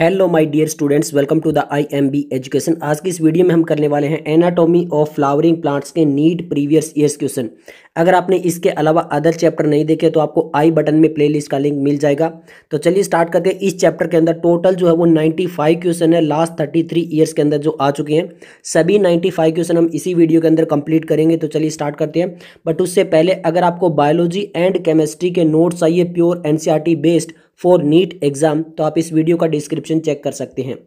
Hello my dear students welcome to the I M B education आज की इस video में हम करने वाले हैं एनाटॉमी ऑफ फ्लावरिंग प्लांट्स के नीट प्रीवियस ईयर्स क्वेश्चन अगर आपने इसके अलावा अदर चैप्टर नहीं देखे तो आपको आई बटन में प्लेलिस्ट का लिंक मिल जाएगा तो चलिए स्टार्ट करते हैं इस चैप्टर के अंदर टोटल जो है वो 95 क्वेश्चन है लास्ट 33 इयर्स के अंदर जो आ चुके हैं सभी 95 क्वेश्चन हम इसी वीडियो के अंदर कंप्लीट करेंगे तो चलिए स्टार्ट करते हैं बट उससे पहले अगर आपको बायोलॉजी एंड केमिस्ट्री के नोट्स चाहिए pure N based for NEET exam तो आप इस वीडियो का डिस्क्रिप्शन चेक कर सकते हैं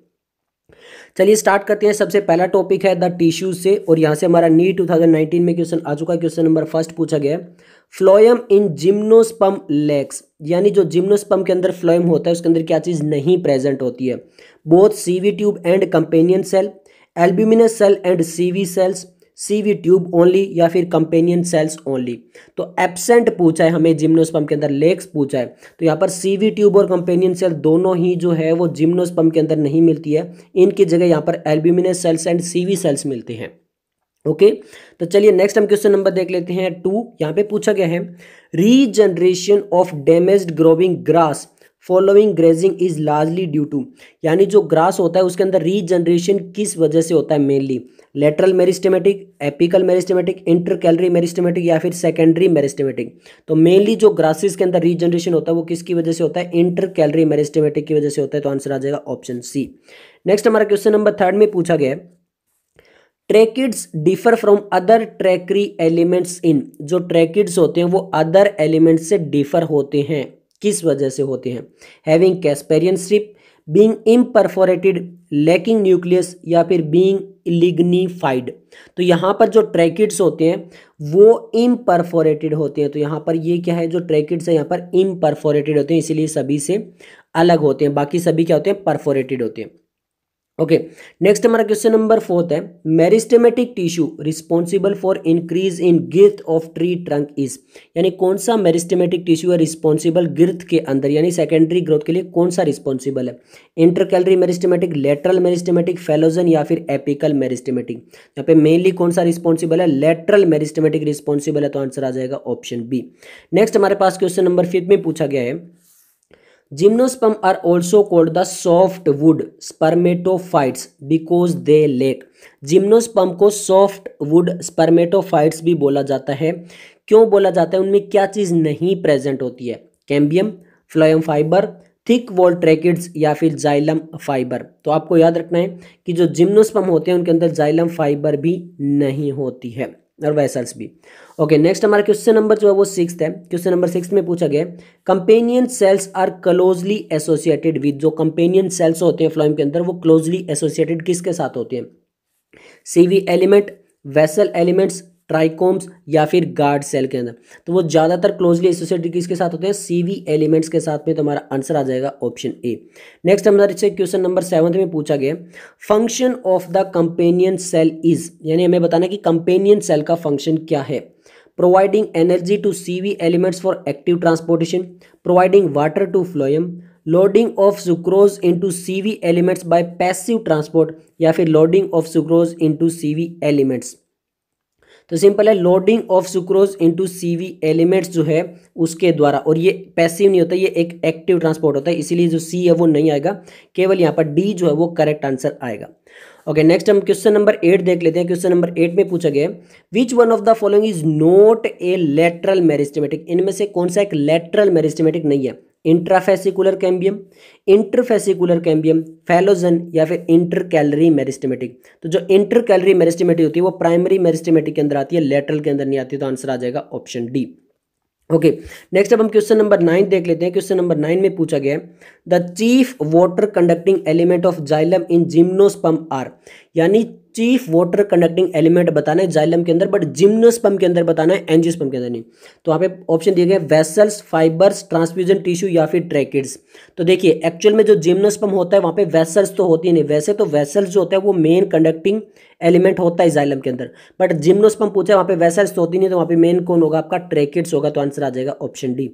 चलिए स्टार्ट करते हैं सबसे पहला टॉपिक है द टिश्यू से और यहाँ से हमारा नी 2019 में क्वेश्चन आ चुका है क्वेश्चन नंबर फर्स्ट पूछा गया है इन जिम्नोस्पम लेक्स यानी जो जिम्नोस्पम के अंदर फ्लोयम होता है उसके अंदर क्या चीज़ नहीं प्रेजेंट होती है both sieve tube and companion cell albuminous cell and sieve cells sieve tube only या फिर कंपेनियन सेल्स ओनली तो एबसेंट पूछा है हमें जिम्नोस्पम के अंदर लेग्स पूछा है तो यहाँ पर सी वी ट्यूब और कंपेनियन सेल दोनों ही जो है वो जिम्नोस्पम के अंदर नहीं मिलती है इनकी जगह यहाँ पर albuminous cells and sieve cells मिलते हैं ओके okay? तो चलिए नेक्स्ट हम क्वेश्चन नंबर देख लेते हैं टू यहाँ पे पूछा गया है regeneration of damaged growing grass following grazing is largely due to यानी जो ग्रास होता है उसके अंदर रीजनरेशन किस वजह से होता है mainly lateral meristematic apical meristematic intercalary meristematic या फिर सेकेंडरी मेरिस्टेमेटिक तो मेनली जो ग्रासेस के अंदर रीजनरेशन होता है वो किसकी वजह से होता है इंटरकैलरी मेरिस्टेमेटिक की वजह से होता है तो आंसर आ जाएगा ऑप्शन सी नेक्स्ट हमारा क्वेश्चन नंबर थर्ड में पूछा गया tracheids differ from other tracheary elements in जो ट्रैकिड्स होते हैं वो अदर एलिमेंट्स से डिफर होते हैं किस वजह से होते हैं having Casparian strip being imperforated lacking nucleus या फिर बींग लिग्निफाइड तो यहाँ पर जो ट्रैकिड्स होते हैं वो इम्परफोरेटेड होते हैं तो यहाँ पर ये क्या है जो ट्रैकिड्स हैं यहाँ पर इम्परफोरेटेड होते हैं इसीलिए सभी से अलग होते हैं बाकी सभी क्या होते हैं परफोरेटेड होते हैं ओके नेक्स्ट हमारा क्वेश्चन नंबर फोर्थ है meristematic tissue responsible for increase in girth of tree trunk is यानी कौन सा मेरिस्टेमेटिक टिश्यू है रिस्पॉन्सिबल गिर्थ के अंदर यानी सेकेंडरी ग्रोथ के लिए कौन सा रिस्पॉन्सिबल है intercalary meristematic lateral meristematic phellogen या फिर एपिकल मेरिस्टेमेटिक यहाँ पे मेनली कौन सा रिस्पॉन्सिबल है लेटरल मेरिस्टेमेटिक रिस्पॉन्सिबल है तो आंसर आ जाएगा ऑप्शन बी नेक्स्ट हमारे पास क्वेश्चन नंबर फिफ्थ में पूछा गया है are also called the soft wood spermatophytes because they lack gymnosperm को सॉफ्ट वुड स्पर्मेटोफाइट्स भी बोला जाता है क्यों बोला जाता है उनमें क्या चीज़ नहीं प्रेजेंट होती है cambium phloem fibre thick wall या फिर जाइलम फाइबर तो आपको याद रखना है कि जो जिम्नोस्पम होते हैं उनके अंदर जाइलम फाइबर भी नहीं होती है और वैसल्स भी ओके नेक्स्ट हमारा क्वेश्चन नंबर जो है वो सिक्स है क्वेश्चन नंबर सिक्स में पूछा गया companion cells are closely associated with जो कंपेनियन सेल्स होते हैं फ्लोइम के अंदर वो क्लोजली एसोसिएटेड किसके साथ होते हैं sieve element vessel elements trichomes या फिर गार्ड सेल के अंदर तो वो ज़्यादातर क्लोजली एसोसिएटेड किसके साथ होते हैं सीवी एलिमेंट्स के साथ में तो हमारा आंसर आ जाएगा ऑप्शन ए नेक्स्ट हमारे इससे क्वेश्चन नंबर सेवन्थ में पूछा गया function of the companion cell is यानी हमें बताना कि कंपेनियन सेल का फंक्शन क्या है providing energy to sieve elements for active transportation providing water to phloem loading of sucrose into sieve elements by passive transport या फिर loading of sucrose into sieve elements तो simple है loading of sucrose into sieve elements जो है उसके द्वारा और ये पैसिव नहीं होता ये एक एक्टिव ट्रांसपोर्ट होता है इसीलिए जो सी है वो नहीं आएगा केवल यहाँ पर डी जो है वो करेक्ट आंसर आएगा ओके नेक्स्ट हम क्वेश्चन नंबर एट देख लेते हैं क्वेश्चन नंबर एट में पूछा गया which one of the following is not a lateral meristematic इनमें से कौन सा एक लेटरल मेरिस्टमेटिक नहीं है intrafascicular cambium interfascicular cambium phellogen या फिर इंटर कैलरी मेरिस्टेमेटिक तो जो इंटर कैलरी मेरिस्टेमेटिक होती है वो प्राइमरी मेरिस्टेमेटिक के अंदर आती है लेटरल के अंदर नहीं आती तो आंसर आ जाएगा ऑप्शन डी ओके नेक्स्ट अब हम क्वेश्चन नंबर नाइन देख लेते हैं क्वेश्चन नंबर नाइन में पूछा गया है the chief water conducting element of xylem in gymnosperm are यानी चीफ वाटर कंडक्टिंग एलिमेंट बताना है जाइलम के अंदर बट जिम्नोस्पम के अंदर बताना है एंजियोस्पम के अंदर नहीं तो यहाँ पे ऑप्शन दिए गए वेसल्स फाइबर्स ट्रांसफ्यूजन टिश्यू या फिर ट्रैकिड्स तो देखिए एक्चुअल में जो जिम्नोस्पम होता है वहाँ पे वेसल्स तो होती नहीं वैसे तो वेसल्स जो होता है वो मेन कंडक्टिंग एलिमेंट होता है जाइलम के अंदर बट जिम्नोस्पम पूछा वहाँ पे वेसल्स तो होती नहीं तो वहाँ पे मेन कौन होगा आपका ट्रैकिड्स होगा तो आंसर आ जाएगा option D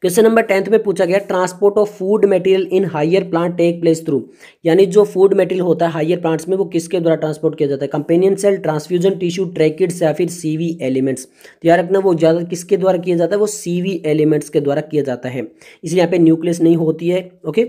question number tenth में पूछा गया transport of food material in higher plant take place through यानी जो फूड मटेरियल होता है हायर प्लांट्स में वो किसके द्वारा ट्रांसपोर्ट किया जाता है companion cell transfusion tissue tracheids या फिर सीवी एलिमेंट्स तो यार रखना वो ज़्यादा किसके द्वारा किया जाता है वो सीवी एलिमेंट्स के द्वारा किया जाता है इसलिए यहाँ पे न्यूक्लियस नहीं होती है ओके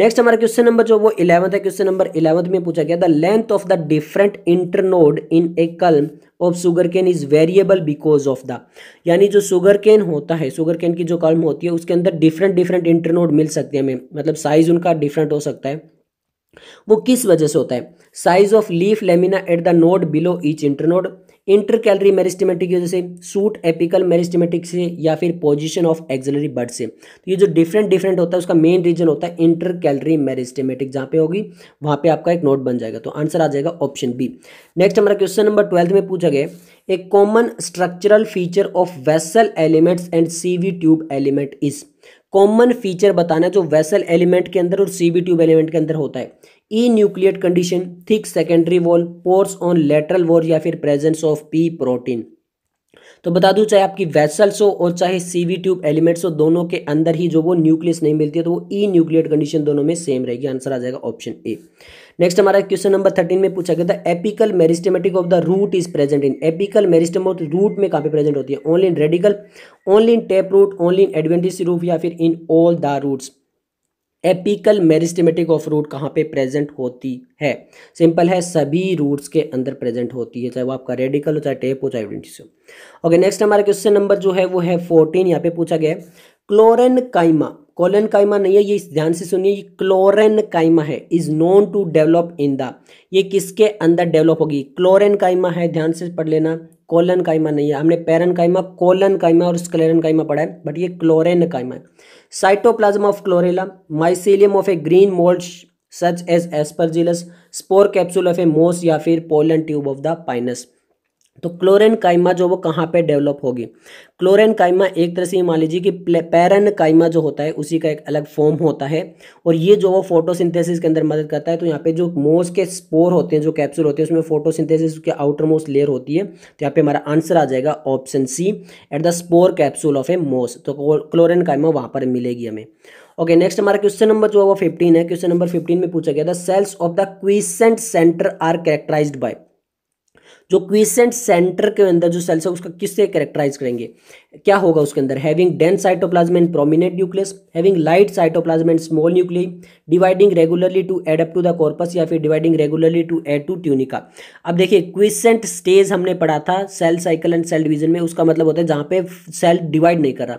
नेक्स्ट हमारा क्वेश्चन नंबर जो वो इलेवंथ है क्वेश्चन नंबर इलेवंथ में पूछा गया the length of the different internode in a culm of sugar cane is variable because of the यानी जो शुगर केन होता है शुगर केन की जो कल्म होती है उसके अंदर डिफरेंट डिफरेंट इंटरनोड मिल सकते हैं हमें मतलब साइज उनका डिफरेंट हो सकता है वो किस वजह से होता है size of leaf lamina at the node below each internode intercalary meristematic की वजह से सूट एपिकल मेरिस्टेमेटिक से या फिर पोजिशन ऑफ एक्जलरी बर्ड से तो ये जो डिफरेंट डिफरेंट होता है उसका मेन रीजन होता है इंटर कैलरी मेरिस्टेमेटिक जहाँ पे होगी वहाँ पे आपका एक नोट बन जाएगा तो आंसर आ जाएगा ऑप्शन बी नेक्स्ट हमारा क्वेश्चन नंबर ट्वेल्थ में पूछा गया a common structural feature of vessel elements and sieve tube element is common feature बताना है जो वेसल एलिमेंट के अंदर और सीवी ट्यूब एलिमेंट के अंदर होता है enucleate condition thick secondary wall pores on lateral wall या फिर प्रेजेंस ऑफ पी प्रोटीन तो बता दूं चाहे आपकी वेसल्स हो और चाहे सीवी ट्यूब एलिमेंट्स हो दोनों के अंदर ही जो वो न्यूक्लियस नहीं मिलती है तो वो ई न्यूक्लियट कंडीशन दोनों में सेम रहेगी आंसर आ जाएगा ऑप्शन ए नेक्स्ट हमारा क्वेश्चन नंबर थर्टीन में पूछा गया था apical meristematic of the root is present in apical meristem root में काफी प्रेजेंट होती है only in radicle only in tap root only in adventitious root या फिर in all the roots apical meristematic of root कहाँ पे present होती है सिंपल है सभी रूट्स के अंदर प्रेजेंट होती है चाहे वो आपका रेडिकल हो चाहे टेप हो चाहे आइडेंटिस ओके नेक्स्ट हमारा क्वेश्चन नंबर जो है वो है फोर्टीन यहाँ पे पूछा गया है क्लोरन काइमा कोलन काइमा नहीं है ये इस ध्यान से सुनिए क्लोरेन काइमा है is known to develop in the ये किसके अंदर डेवलप होगी क्लोरेन काइमा है ध्यान से पढ़ लेना कोलन काइमा नहीं है हमने पेरन काइमा कोलन काइमा और स्क्लेरन काइमा पढ़ा है बट ये क्लोरेन काइमा है cytoplasm of Chlorella mycelium of a green mould such as Aspergillus spore capsule of a moss या फिर pollen tube of the Pinus तो क्लोरेन काइमा जो वो कहाँ पे डेवलप होगी क्लोरेन काइमा एक तरह से ये मान लीजिए कि पैरन काइमा जो होता है उसी का एक अलग फॉर्म होता है और ये जो वो फोटोसिंथेसिस के अंदर मदद करता है तो यहाँ पे जो मोस के स्पोर होते हैं जो कैप्सूल होते हैं उसमें फोटोसिंथेसिस के आउटर मोस्ट लेयर होती है तो यहाँ पे हमारा आंसर आ जाएगा option C at the spore capsule of a moss तो क्लोरेन काइमा वहाँ पर मिलेगी हमें ओके नेक्स्ट हमारा क्वेश्चन नंबर जो है वो फिफ्टीन है क्वेश्चन नंबर फिफ्टीन में पूछा गया था cells of the quiescent centre are characterised by जो क्वेश्चन सेंटर के अंदर जो सेल्स है उसका किससे करेक्टराइज करेंगे क्या होगा उसके अंदर having dense cytoplasm and prominent nucleus having light cytoplasm and small nuclei dividing regularly to add up to the corpus या फिर dividing regularly to add to tunica अब देखिए क्विसेंट स्टेज हमने पढ़ा था cell cycle and cell division में उसका मतलब होता है जहां पे सेल डिवाइड नहीं कर रहा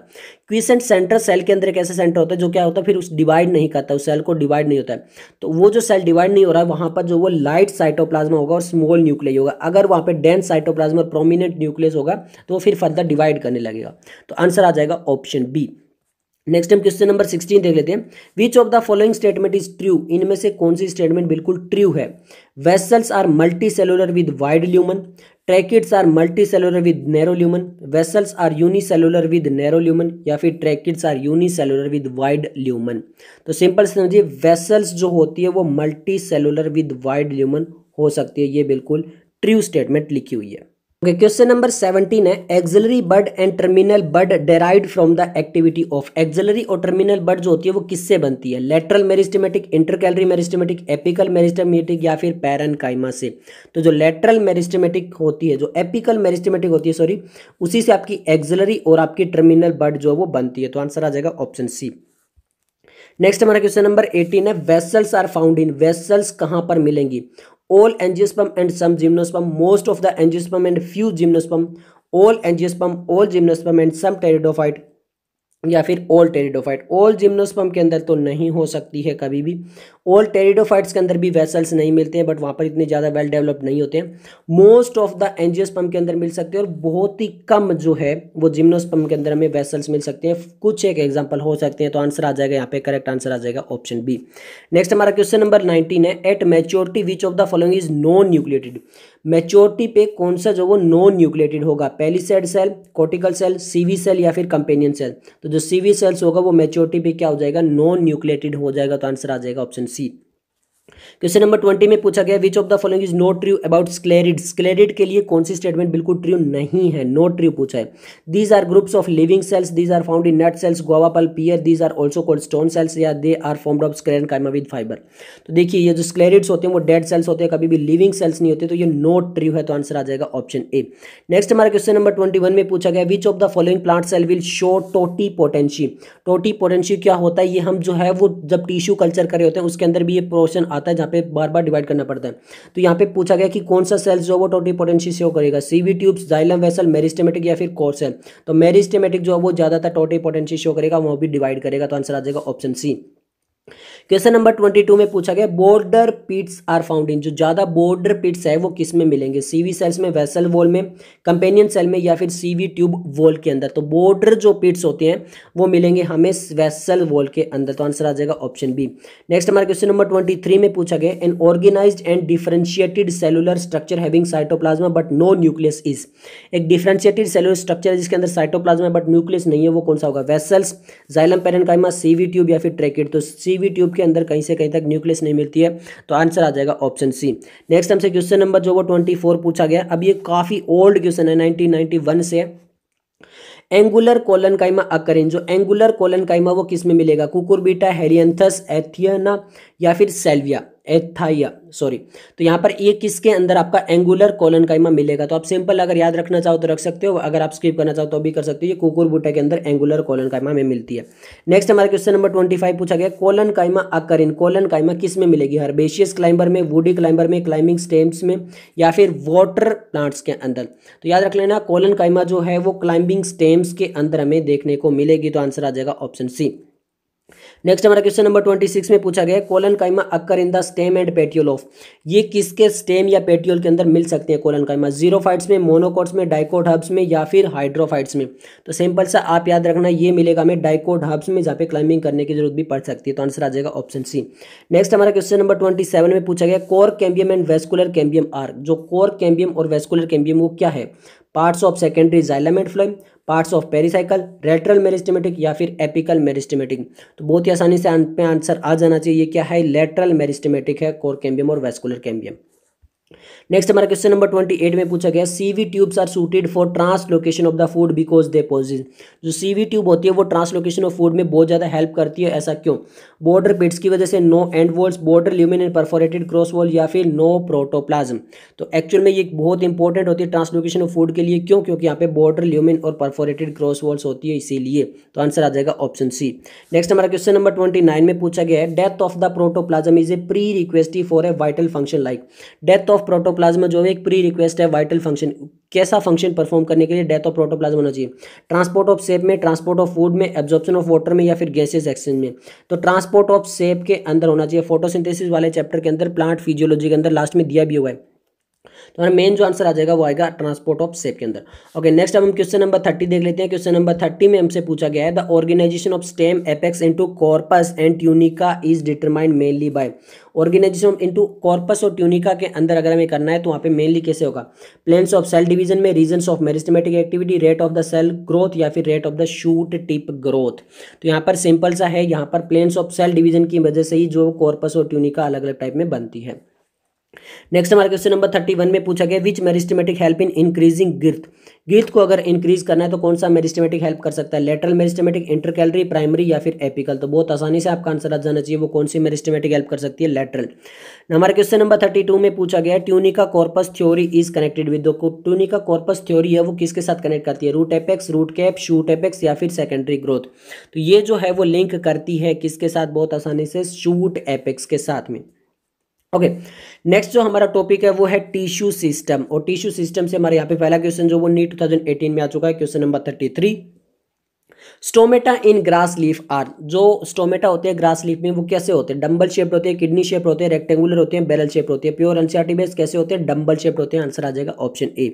क्विसेंट सेंटर सेल के अंदर एक ऐसा सेंटर होता है जो क्या होता है फिर उस डिवाइड नहीं करता उस सेल को डिवाइड नहीं होता है तो वो जो सेल डिवाइड नहीं हो रहा है वहां पर जो वो लाइट साइटोप्लाज्मा होगा और स्मॉल न्यूक्लियस होगा अगर वहाँ पर डेंस साइटोप्लाज्मा और प्रोमिनेंट न्यूक्लियस होगा तो फिर फर्दर डिवाइड करने लगेगा जाएगा तो आंसर आ जाएगा ऑप्शन बी नेक्स्ट हम क्वेश्चन नंबर सिक्सटीन देख लेते हैं which of the following statement is true इनमें से कौन सी स्टेटमेंट बिल्कुल ट्रू है vessels are multicellular with wide lumen tracheids are multicellular with narrow lumen vessels are unicellular with narrow lumen या फिर tracheids are unicellular with wide lumen तो simple समझिए vessels जो होती है वो multicellular with wide lumen हो सकती है ये बिल्कुल ट्रू स्टेटमेंट लिखी हुई है ओके क्वेश्चन नंबर सेवनटीन है axillary bud and terminal bud derived from the activity of axillary और टर्मिनल बर्ड जो होती है वो किससे बनती है lateral meristematic intercalary meristematic apical meristematic या फिर पैरन से तो जो लेटरल मेरिस्टमेटिक होती है जो एपिकल मेरिस्टमेटिक होती है सॉरी उसी से आपकी एक्जलरी और आपकी टर्मिनल बर्ड जो है वो बनती है तो आंसर आ जाएगा ऑप्शन सी नेक्स्ट हमारा क्वेश्चन नंबर 18 है vessels are found in vessels कहाँ पर मिलेंगी all angiosperm and some gymnosperm, most of the angiosperm and few gymnosperm, all angiosperm, all gymnosperm and some pteridophyte, या फिर ओल टेरिडोफाइट ओल जिम्नोस्पम के अंदर तो नहीं हो सकती है कभी भी ओल टेरिडोफाइट्स के अंदर भी वेसल्स नहीं मिलते हैं बट वहाँ पर इतने ज़्यादा वेल डेवलप नहीं होते हैं मोस्ट ऑफ द एनजियोस्पम के अंदर मिल सकते हैं और बहुत ही कम जो है वो जिम्नोस्पम के अंदर हमें वेसल्स मिल सकते हैं कुछ एक एग्जाम्पल हो सकते हैं तो आंसर आ जाएगा यहाँ पे करेक्ट आंसर आ जाएगा ऑप्शन बी नेक्स्ट हमारा क्वेश्चन नंबर नाइनटीन है at maturity which of the following is non nucleated maturity पे कौन सा जो वो नॉन न्यूक्लेटेड होगा said cell cortical cell sieve cell या फिर कंपेनियन सेल तो जो सीवी सेल्स होगा वो मेच्योरिटी पे क्या हो जाएगा नॉन न्यूक्लेटेड हो जाएगा तो आंसर आ जाएगा option C question number twenty में पूछा गया which of the following is not true about sclereid sclereid के लिए कौन सी स्टेटमेंट बिल्कुल ट्रू नहीं है नॉट ट्रू पूछा है these are groups of living cells these are found in nut shells guava pulp pear these are also called stone cells या they are form of sclerenchyma with fibre तो देखिए ये जो स्क्लेरिड्स होते हैं वो डेड सेल्स होते हैं कभी भी लिविंग सेल्स नहीं होते तो ये नॉट ट्रू है तो आंसर आ जाएगा ऑप्शन ए नेक्स्ट हमारा क्वेश्चन नंबर ट्वेंटी में पूछा गया which of the following plant cell will show totipotency टोटी पोटेंशी क्या होता है ये हम जो है वो जब टिश्यू कल्चर करे होते हैं उसके अंदर भी ये पोर्शन आता है जहाँ पे बार बार डिवाइड करना पड़ता है तो यहाँ पे पूछा गया कि कौन सा सेल्स जो है वो टोटल पोटेंशियल शो करेगा sieve tubes xylem vessel meristematic या फिर कोर्स है तो मेरिस्टेमेटिक जो है वो ज़्यादातर टोटल पोटेंशियल शो करेगा वो भी डिवाइड करेगा तो आंसर आ जाएगा option C question number twenty two में पूछा गया border pits are found in जो ज़्यादा बॉर्डर पिट्स है वो किस में मिलेंगे सीवी सेल्स में वेसल वॉल में कंपेनियन सेल में या फिर सीवी ट्यूब वॉल के अंदर तो बॉर्डर जो पिट्स होते हैं वो मिलेंगे हमें वेसल वॉल के अंदर तो आंसर आ जाएगा ऑप्शन बी नेक्स्ट हमारा क्वेश्चन नंबर ट्वेंटी थ्री में पूछा गया an organise and differentiated cellular structure having cytoplasm but no nucleus is एक डिफ्रेंशिएटेड सेलुलर स्ट्रक्चर है जिसके अंदर साइटोप्लाज्मा बट न्यूक्लियस नहीं है वो कौन सा होगा vessels xylem parenchyma sieve tube या फिर ट्रेकेट तो सीवी ट्यूब के अंदर कहीं से कहीं तक न्यूक्लियस नहीं मिलती है तो आंसर आ जाएगा ऑप्शन सी नेक्स्ट हमसे क्वेश्चन नंबर जो वो ट्वेंटी पूछा गया अब ये काफ़ी ओल्ड क्वेश्चन है नाइनटीन से एंगुलर कोलन काइमा अकरें जो एंगुलर कोलन काइमा वो किस में मिलेगा कुकुरबीटा हेरियंथस एथियना या फिर सेल्विया एथाइया सॉरी तो यहाँ पर एक किसके अंदर आपका एंगुलर कॉलन काइमा मिलेगा तो आप सिंपल अगर याद रखना चाहो तो रख सकते हो अगर आप स्किप करना चाहो तो भी कर सकते हो ये कुकुर बूटा के अंदर एंगुलर कॉलन काइमा में मिलती है नेक्स्ट हमारा क्वेश्चन नंबर ट्वेंटी फाइव पूछा गया कॉलन काइमा इन कॉलन काइमा किस में मिलेगी बेशियस क्लाइंबर में वुडी क्लाइंबर में क्लाइंबिंग स्टेम्स में या फिर वाटर प्लांट्स के अंदर तो याद रख लेना कॉलन काइमा जो है वो क्लाइंबिंग स्टेम्स के अंदर हमें देखने को मिलेगी तो आंसर आ जाएगा ऑप्शन सी नेक्स्ट हमारा क्वेश्चन नंबर ट्वेंटी सिक्स में पूछा गया collenchyma occur in the stem and petiole of ये किसके स्टेम या पेट्यूल के अंदर मिल सकते हैं कोलन जीरो फाइट्स में मोनोकोट्स में डाइकोट हब्स में या फिर हाइड्रोफाइट्स में तो सिंपल सा आप याद रखना ये मिलेगा हमें डाइकोट हब्स में जहाँ पे क्लाइंबिंग करने की जरूरत भी पड़ सकती है तो आंसर आ जाएगा ऑप्शन सी नेक्स्ट हमारा क्वेश्चन नंबर ट्वेंटी सेवन में पूछा गया cork cambium and vascular cambium are जो कोर कैम्बियम और वेस्कुलर कैम्बियम वो क्या है parts of secondary xylem and phloem parts of pericycle lateral meristematic या फिर एपिकल मेरिस्टमेटिक तो बहुत ही आसानी से आंसर आ जाना चाहिए क्या है लेटरल मेरिस्टमेटिक है कोर कैम्बियम और वेस्कुलर कैम्बियम नेक्स्ट हमारा क्वेश्चन नंबर ट्वेंटी एट में पूछा गया sieve tubes are suited for translocation of the food because they possess जो सीवी ट्यूब होती है वो ट्रांसलोकेशन ऑफ फूड में बहुत ज़्यादा हेल्प करती है ऐसा क्यों बॉर्डर पिट्स की वजह से no end walls broad lumen and perforated cross wall या फिर नो प्रोटोप्लाज्म तो एक्चुअल में ये बहुत इंपॉर्टेंट होती है ट्रांसलोकेशन ऑफ फूड के लिए क्यों क्योंकि यहाँ पे बॉर्डर ल्यूमिन और परफोरेटेड क्रॉस वॉल्स होती है इसीलिए तो आंसर आ जाएगा ऑप्शन सी नेक्स्ट हमारा क्वेश्चन नंबर ट्वेंटी नाइन में पूछा गया है death of the protoplasm is a prerequisite for a vital function like death of of protoplasm जो है एक प्री रिक्वेस्ट है वाइटल फंक्शन कैसा फंक्शन परफॉर्म करने के लिए डेथ ऑफ प्रोटोप्लाज्मा होना चाहिए ट्रांसपोर्ट ऑफ सेप में ट्रांसपोर्ट ऑफ फूड में एब्जॉर्प्शन ऑफ वाटर में या फिर गैसेज एक्सचेंज में तो ट्रांसपोर्ट ऑफ सेप के अंदर होना चाहिए फोटोसिंथेसिस वाले चैप्टर के अंदर प्लांट फिजियोलॉजी के अंदर लास्ट में दिया भी हुआ है तो हमारा मेन जो आंसर आ जाएगा वो आएगा ट्रांसपोर्ट ऑफ सेप के अंदर ओके नेक्स्ट अब हम क्वेश्चन नंबर थर्टी देख लेते हैं क्वेश्चन नंबर थर्टी में हमसे पूछा गया है the organization of stem apex into corpus and tunica is determined mainly by organization into corpus और ट्यूनिका के अंदर अगर हमें करना है तो वहाँ पे मेनली कैसे होगा प्लेन्स ऑफ सेल डिवीजन में region of meristematic activity rate of the cell growth या फिर rate of the shoot tip growth तो यहाँ पर सिंपल सा है यहाँ पर प्लेन्स ऑफ सेल डिवीजन की वजह से ही जो कॉर्पस और ट्यूनिका अलग अलग टाइप में बनती है नेक्स्ट हमारा क्वेश्चन नंबर थर्टी वन में पूछा गया which meristematic help in increasing girth girth को अगर इंक्रीज करना है तो कौन सा मेरिस्टमेटिक हेल्प कर सकता है लेटरल मेरिस्टमेटिक इंटरकैलरी प्राइमरी या फिर एपिकल तो बहुत आसानी से आपका आंसर आ जाना चाहिए वो कौन सी मेरिस्टमेटिक हेल्प कर सकती है लेटरल हमारे क्वेश्चन नंबर थर्टी टू में पूछा गया tunica corpus theory is connected with tunica corpus theory है वो किसके साथ कनेक्ट करती है root apex root cap shoot apex या फिर सेकेंडरी ग्रोथ तो ये जो है वो लिंक करती है किसके साथ बहुत आसानी से शूट एपेक्स के साथ में ओके नेक्स्ट जो हमारा टॉपिक है वो है टिश्यू सिस्टम और टिश्यू सिस्टम से हमारे यहाँ पे पहला क्वेश्चन जो वो नीट 2018 में आ चुका है question number 33 stomata in grass leaf are जो स्टोमेटा होते हैं ग्रास लीफ में वो कैसे होते हैं डंबल शेप होते हैं किडनी शेप होते हैं रेक्टेंगुलर होते हैं बैरल शेप होते हैं प्योर एनसीआरटी बेस कैसे होते हैं डम्बल शेप होते हैं आंसर आ जाएगा ऑप्शन ए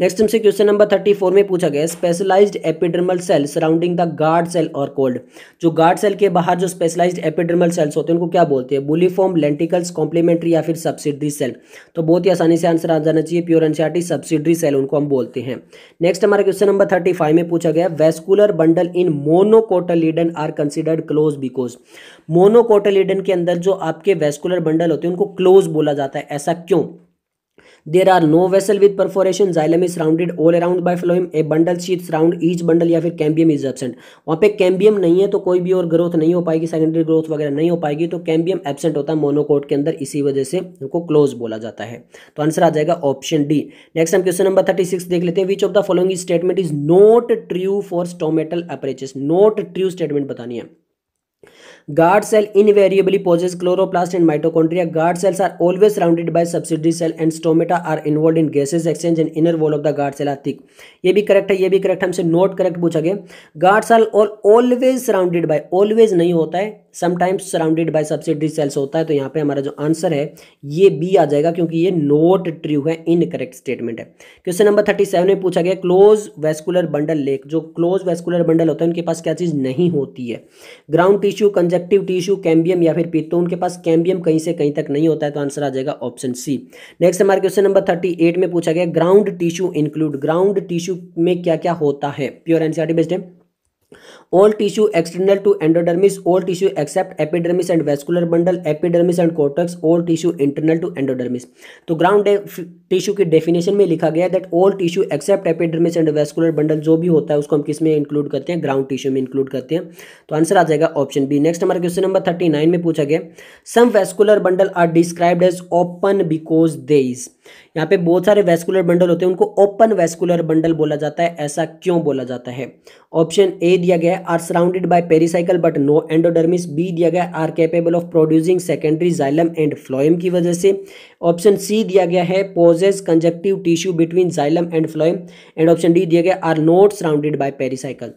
नेक्स्ट हमसे क्वेश्चन नंबर थर्टी फोर में पूछा गया specialised epidermal cell surrounding the guard cell और कोल्ड जो गार्ड सेल के बाहर जो स्पेशलाइज एपिडर्मल सेल्स होते हैं उनको क्या बोलते हैं बुलीफॉर्म लेंटिकल्स कॉम्प्लीमेंट्री या फिर सब्सिडरी सेल तो बहुत ही आसानी से आंसर आ जाना चाहिए प्योर एनसीआरटी सब्सिडरी सेल उनको हम बोलते हैं नेक्स्ट हमारे क्वेश्चन नंबर थर्टी फाइव में पूछा गया vascular bundle in in monocotyledon are considered close because monocotyledon के अंदर जो आपके वेस्कुलर बंडल होते हैं उनको क्लोज बोला जाता है ऐसा क्यों there are no vessel with perforation xylem is rounded all around by phloem a bundle sheath round each bundle या फिर कैम्बियम इज एबसेंट वहाँ पे कैम्बियम नहीं है तो कोई भी और ग्रोथ नहीं हो पाएगी सेकेंडरी ग्रोथ वगैरह नहीं हो पाएगी तो कैम्बियम एबसेंट होता है मोनोकोट के अंदर इसी वजह से उनको क्लोज बोला जाता है तो आंसर आ जाएगा ऑप्शन डी नेक्स्ट हम क्वेश्चन नंबर थर्टी सिक्स देख लेते हैं which of the following statement is not true for stomatal apertures not true statement बतानी है guard cell invariably possess chloroplast and mitochondria guard cells are always surrounded by subsidiary cell and stomata are involve in gases exchange and inner wall of the guard cell are thick ये भी correct है ये भी correct हमसे note correct पूछा गया guard cell always surrounded by always नहीं होता है sometimes surrounded by subsidiary cells होता है तो यहाँ पे हमारा जो आंसर है ये बी आ जाएगा क्योंकि ये नोट ट्रू है इनकरेक्ट स्टेटमेंट है क्वेश्चन नंबर थर्टी सेवन में पूछा गया क्लोज वेस्कुलर बंडल लेक जो क्लोज वेस्कुलर बंडल होता है उनके पास क्या चीज़ नहीं होती है ground tissue conjunctive tissue cambium या फिर पित्त तो उनके पास कैम्बियम कहीं से कहीं तक नहीं होता है तो आंसर आ जाएगा ऑप्शन सी नेक्स्ट हमारे क्वेश्चन नंबर थर्टी एट में पूछा गया ground tissue include ground tissue में क्या क्या होता है प्योर एनसीआर बेस्ड है all tissue external to endodermis all tissue except epidermis and vascular bundle epidermis and cortex all tissue internal to endodermis तो ग्राउंड टिश्यू की डेफिनेशन में लिखा गया that all tissue except epidermis and vascular bundle जो भी होता है उसको हम किस में इंक्लूड करते हैं ग्राउंड टिश्यू में इंक्लूड करते हैं तो आंसर आ जाएगा ऑप्शन बी नेक्स्ट हमारा क्वेश्चन नंबर थर्टी नाइन में पूछा गया some vascular bundle are described as open because they is यहाँ पे बहुत सारे वेस्कुलर बंडल होते हैं उनको ओपन वेस्कुलर बंडल बोला जाता है ऐसा क्यों बोला जाता है ऑप्शन ए दिया गया are surrounded by pericycle but no endodermis B दिया गया are capable of producing secondary xylem and phloem की वजह से ऑप्शन सी दिया गया है possess conjunctive tissue between xylem and phloem and option D दिया गया are not surrounded by pericycle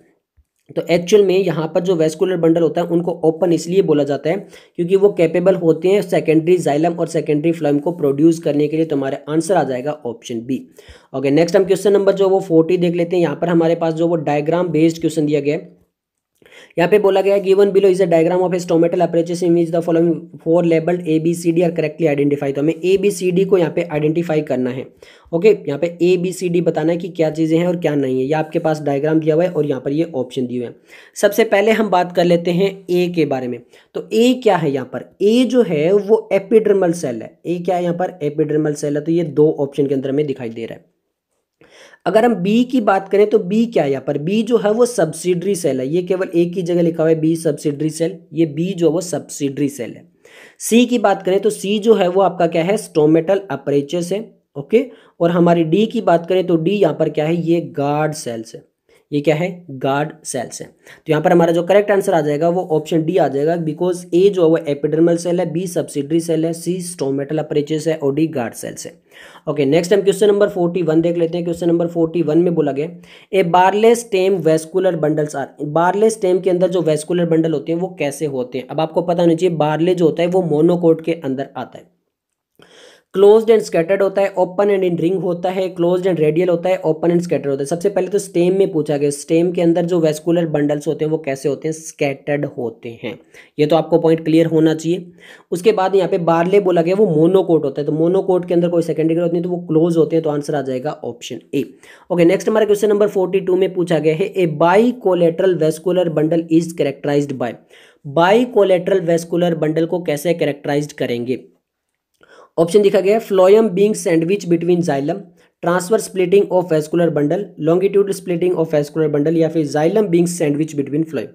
तो एक्चुअल में यहाँ पर जो वेस्कुलर बंडल होता है उनको ओपन इसलिए बोला जाता है क्योंकि वो कैपेबल होते हैं सेकेंडरी जाइलम और सेकेंडरी फ्लम को प्रोड्यूस करने के लिए तो हमारा आंसर आ जाएगा ऑप्शन बी ओके नेक्स्ट हम क्वेश्चन नंबर जो वो फोर्टी देख लेते हैं यहाँ पर हमारे पास जो वो डायग्राम बेस्ड क्वेश्चन दिया गया है यहाँ पे बोला गया given below is a diagram of stomatal apertures in is the following four labelled A B C D are correctly identify तो हमें ए बी सी डी को यहाँ पे आइडेंटिफाई करना है ओके यहाँ पे ए बी सी डी बताना है कि क्या चीज़ें हैं और क्या नहीं है ये आपके पास डायग्राम दिया हुआ है और यहाँ पर ये ऑप्शन दिए हुए हैं सबसे पहले हम बात कर लेते हैं ए के बारे में तो ए क्या है यहाँ पर ए जो है वो एपिड्रमल सेल है ए क्या है यहाँ पर एपिड्रमल सेल है तो ये दो ऑप्शन के अंदर हमें दिखाई दे रहा है अगर हम बी की बात करें तो बी क्या है यहाँ पर बी जो है वो सब्सिडरी सेल है ये केवल एक ही जगह लिखा हुआ है बी सब्सिडरी सेल ये बी जो है वो सब्सिडरी सेल है सी की बात करें तो सी जो है वो आपका क्या है स्टोमेटल अपरेचस है ओके और हमारी डी की बात करें तो डी यहाँ पर क्या है ये गार्ड सेल्स है ये क्या है गार्ड सेल्स है तो यहाँ पर हमारा जो करेक्ट आंसर आ जाएगा वो ऑप्शन डी आ जाएगा बिकॉज ए जो है वो एपिडर्मल सेल है बी सब्सिडरी सेल है सी स्टोमेटल अपरेचेस है और डी गार्ड सेल्स है ओके नेक्स्ट हम क्वेश्चन नंबर फोर्टी वन देख लेते हैं क्वेश्चन नंबर फोर्टी वन में बोला गया a barley's stem vascular bundles are barley's stem के अंदर जो वेस्कुलर बंडल होते हैं वो कैसे होते हैं अब आपको पता होना चाहिए बारले जो होता है वो मोनोकोट के अंदर आता है क्लोज्ड एंड स्केटर्ड होता है ओपन एंड इन रिंग होता है क्लोज एंड रेडियल होता है ओपन एंड स्केटर्ड होता है सबसे पहले तो स्टेम में पूछा गया स्टेम के अंदर जो वेस्कुलर बंडल्स होते हैं वो कैसे होते हैं स्केटर्ड होते हैं ये तो आपको पॉइंट क्लियर होना चाहिए उसके बाद यहाँ पे बारले बोला गया वो मोनोकोट होता है तो मोनोकोट के अंदर कोई सेकेंडरी होती है तो वो क्लोज होते हैं तो आंसर आ जाएगा ऑप्शन ए ओके नेक्स्ट हमारा क्वेश्चन नंबर फोर्टी में पूछा गया है a bicollateral vascular bundle is characterize by bicollateral vascular bundle को कैसे करेक्टराइज करेंगे ऑप्शन दिखा गया है phloem being sandwich between xylem transverse splitting of vascular bundle longitudinal splitting of vascular bundle या फिर xylem being sandwich between phloem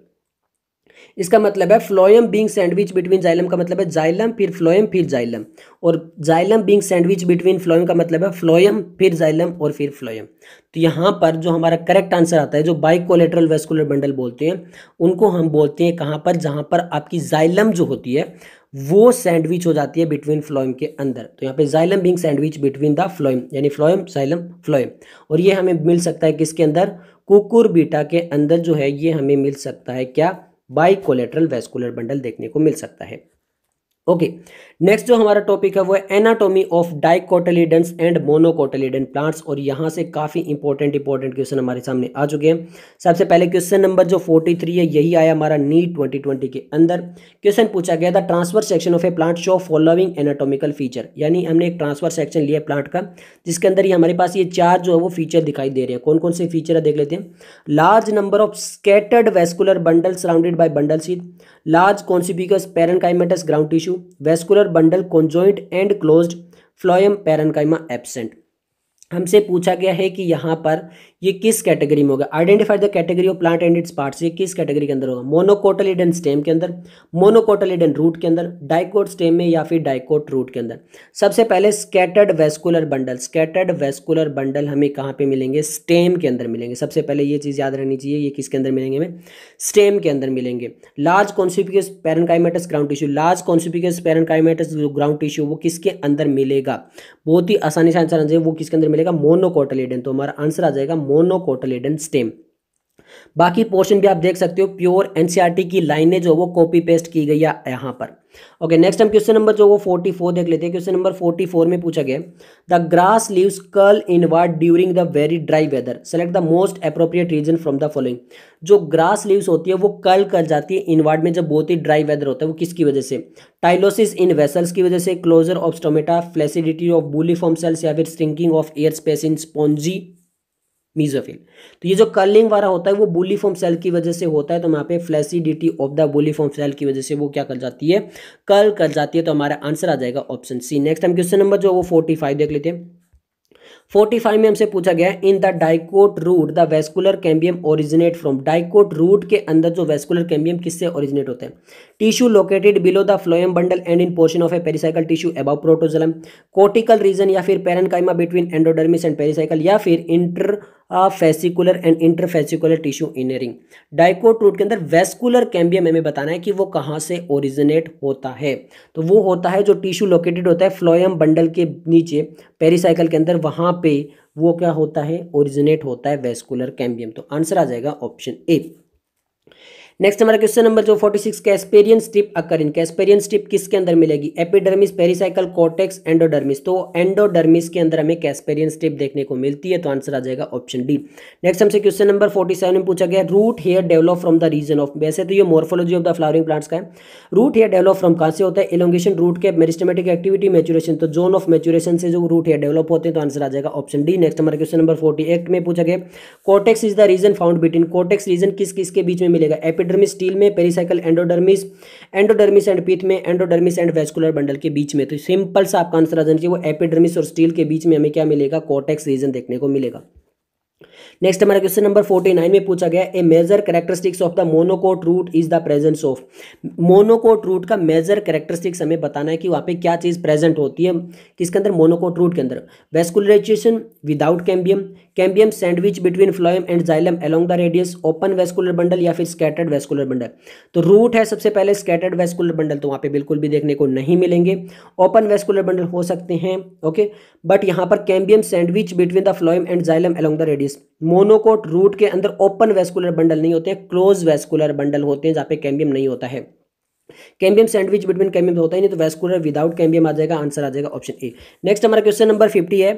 इसका मतलब है phloem being sandwich between xylem का मतलब है जाइलम फिर फ्लोयम फिर जाइलम और xylem being sandwich between phloem का मतलब है फ्लोयम फिर जाइलम और फिर फ्लोयम तो यहाँ पर जो हमारा करेक्ट आंसर आता है जो बाइक कोलेट्रल वेस्कुलर बंडल बोलते हैं उनको हम बोलते हैं कहाँ पर जहाँ पर आपकी जाइलम जो होती है वो सैंडविच हो जाती है बिटवीन फ्लोइम के अंदर तो यहाँ पे xylem being sandwich between the phloem यानी फ्लोइम जाइलम फ्लोइम और ये हमें मिल सकता है किसके अंदर कुकुर बीटा के अंदर जो है ये हमें मिल सकता है क्या बाई कोलेट्रल वेस्कुलर बंडल देखने को मिल सकता है ओके नेक्स्ट जो हमारा टॉपिक है वो है anatomy of dicotyledons and monocotyledon plants और यहाँ से काफ़ी इंपॉर्टेंट इंपॉर्टेंट क्वेश्चन हमारे सामने आ चुके हैं सबसे पहले क्वेश्चन नंबर जो 43 है यही आया हमारा नीट 2020 के अंदर क्वेश्चन पूछा गया था transverse section of a plant show following anatomical feature यानी हमने एक ट्रांसफर सेक्शन लिया प्लांट का जिसके अंदर ही हमारे पास ये चार जो है वो फीचर दिखाई दे रहे हैं कौन कौन से फीचर है देख लेते हैं large number of scattered vascular bundle surrounded by bundle sheath large conspicuous पेरन ground tissue vascular bundle conjoint and closed phloem parenchyma absent हमसे पूछा गया है कि यहाँ पर ये किस कैटेगरी में होगा identify the category of plant and its parts ये किस कैटेगरी के अंदर होगा मोनोकोटलिडन स्टेम के अंदर मोनोकोटलिडन रूट के अंदर डाइकोट स्टेम में या फिर डाइकोट रूट के अंदर सबसे पहले scattered vascular bundle scattered vascular bundle हमें कहाँ पे मिलेंगे स्टेम के अंदर मिलेंगे सबसे पहले ये चीज़ याद रहनी चाहिए ये किसके अंदर मिलेंगे हमें स्टेम के अंदर मिलेंगे large conspicuous parenchymatous ground tissue large conspicuous parenchymatous ground tissue वो किसके अंदर मिलेगा बहुत ही आसानी से आंसर आना वो किसके अंदर मिलेगा मोनोकोटलीडन तो हमारा आंसर आ जाएगा मोनोकोटलीडन स्टेम बाकी पोर्शन भी आप देख सकते हो प्योर एनसीईआरटी e की लाइनें जो वो कॉपी पेस्ट की गई है यहाँ पर ओके नेक्स्ट हम क्वेश्चन नंबर जो वो 44 देख लेते हैं क्वेश्चन नंबर 44 में पूछा गया the grass leaves curl inward during the very dry weather select the most appropriate reason from the following जो ग्रास लीव्स होती है वो कर्ल कर जाती है वार्ड में जब बहुत ही ड्राई वेदर होता है वो किसकी वजह से टाइलोसिस इन वेसल्स की वजह से closure of stomata flaccidity of bulliform cells या फिर shrinking of air space in spongy mesophyll तो ये जो कर्लिंग वाला होता है वो बुलीफॉर्म सेल की वजह से होता है तो वहाँ पे flaccidity of the bulliform cell की वजह से वो क्या कर जाती है कर्ल कर जाती है तो हमारा आंसर आ जाएगा ऑप्शन सी नेक्स्ट हम क्वेश्चन नंबर जो वो फोर्टी फाइव देख लेते हैं 45 में हमसे पूछा गया in the dicot root the vascular cambium originate from dicot root के अंदर जो वेस्कुलर कैम्बियम किससे ओरिजिनेट होते हैं tissue located below the phloem bundle and in portion of a pericycle tissue above protoxylem cortical region या फिर parenchyma between endodermis and pericycle या फिर intrafascicular and interfascicular tissue in ring dicot root के अंदर vascular cambium हमें बताना है कि वो कहाँ से ओरिजिनेट होता है तो वो होता है जो टिश्यू लोकेटेड होता है फ्लोयम बंडल के नीचे पेरीसाइकिल के अंदर वहाँ पे वो क्या होता है ओरिजिनेट होता है वेस्कुलर कैम्बियम तो आंसर आ जाएगा ऑप्शन ए नेक्स्ट हमारा क्वेश्चन नंबर जो 46 Casparian strip in Casparian strip किसके अंदर मिलेगी एपिडर्मिस पेरिसाइकल कोटेक्स एंडोडर्मिस तो एंडोडर्मिस के अंदर हमें कैस्पेरियन स्ट्रिप देखने को मिलती है तो आंसर आ जाएगा ऑप्शन डी नेक्स्ट हमसे क्वेश्चन नंबर 47 में पूछा गया root hair develop from the region of वैसे तो ये morphology of the flowering plants का है रूट हेयर डेवलप फ्रॉम कहाँ से होता है एलोंगेशन रूट के मेरिस्टमेटिक एक्टिविटी मेचुरेशन तो जोन ऑफ मेचुरेशन से जो रूट हेयर डेवलप होते हैं तो आंसर आ जाएगा ऑप्शन डी नेक्स्ट हमारे क्वेश्चन नंबर फोर्टी में पूछा गया cortex is the region found between cortex region किस किस के बीच में मिलेगा एपिड एपिडर्मिस स्टील में pericycle endodermis endodermis and pith में एंडोडर्मिस एंड वेस्कुलर बंडल के बीच में तो सिंपल सा आपका आंसर आ जाना चाहिए वो एपिडर्मिस और स्टील के बीच में हमें क्या मिलेगा कॉटेक्स रीजन देखने को मिलेगा नेक्स्ट हमारा क्वेश्चन नंबर फोर्टी नाइन में पूछा गया a major characteristics of the monocot root is the presence of monocot root का मेजर करेक्टरिस्टिक्स हमें बताना है कि वहाँ पे क्या चीज़ प्रेजेंट होती है किसके अंदर मोनोकोट रूट के अंदर vascularization without cambium cambium sandwich between phloem and xylem along the radius open vascular bundle या फिर स्कैटर्ड वेस्कुलर बंडल तो रूट है सबसे पहले स्कैटर्ड वेस्कुलर बंडल तो वहाँ पे बिल्कुल भी देखने को नहीं मिलेंगे ओपन वेस्कुलर बंडल हो सकते हैं ओके बट यहाँ पर cambium sandwich between the phloem and xylem along the radius monocot root के अंदर ओपन वेस्कुलर बंडल नहीं होते क्लोज वेस्कुलर बंडल होते हैं जहाँ पे कैम्बियम नहीं होता है कैम्बियम सैंडविच बिटवीन कैम्बियम होता ही नहीं तो वेस्कुलर विदाउट कैम्बियम आ जाएगा आंसर आ जाएगा ऑप्शन ए नेक्स्ट हमारा क्वेश्चन नंबर फिफ्टी है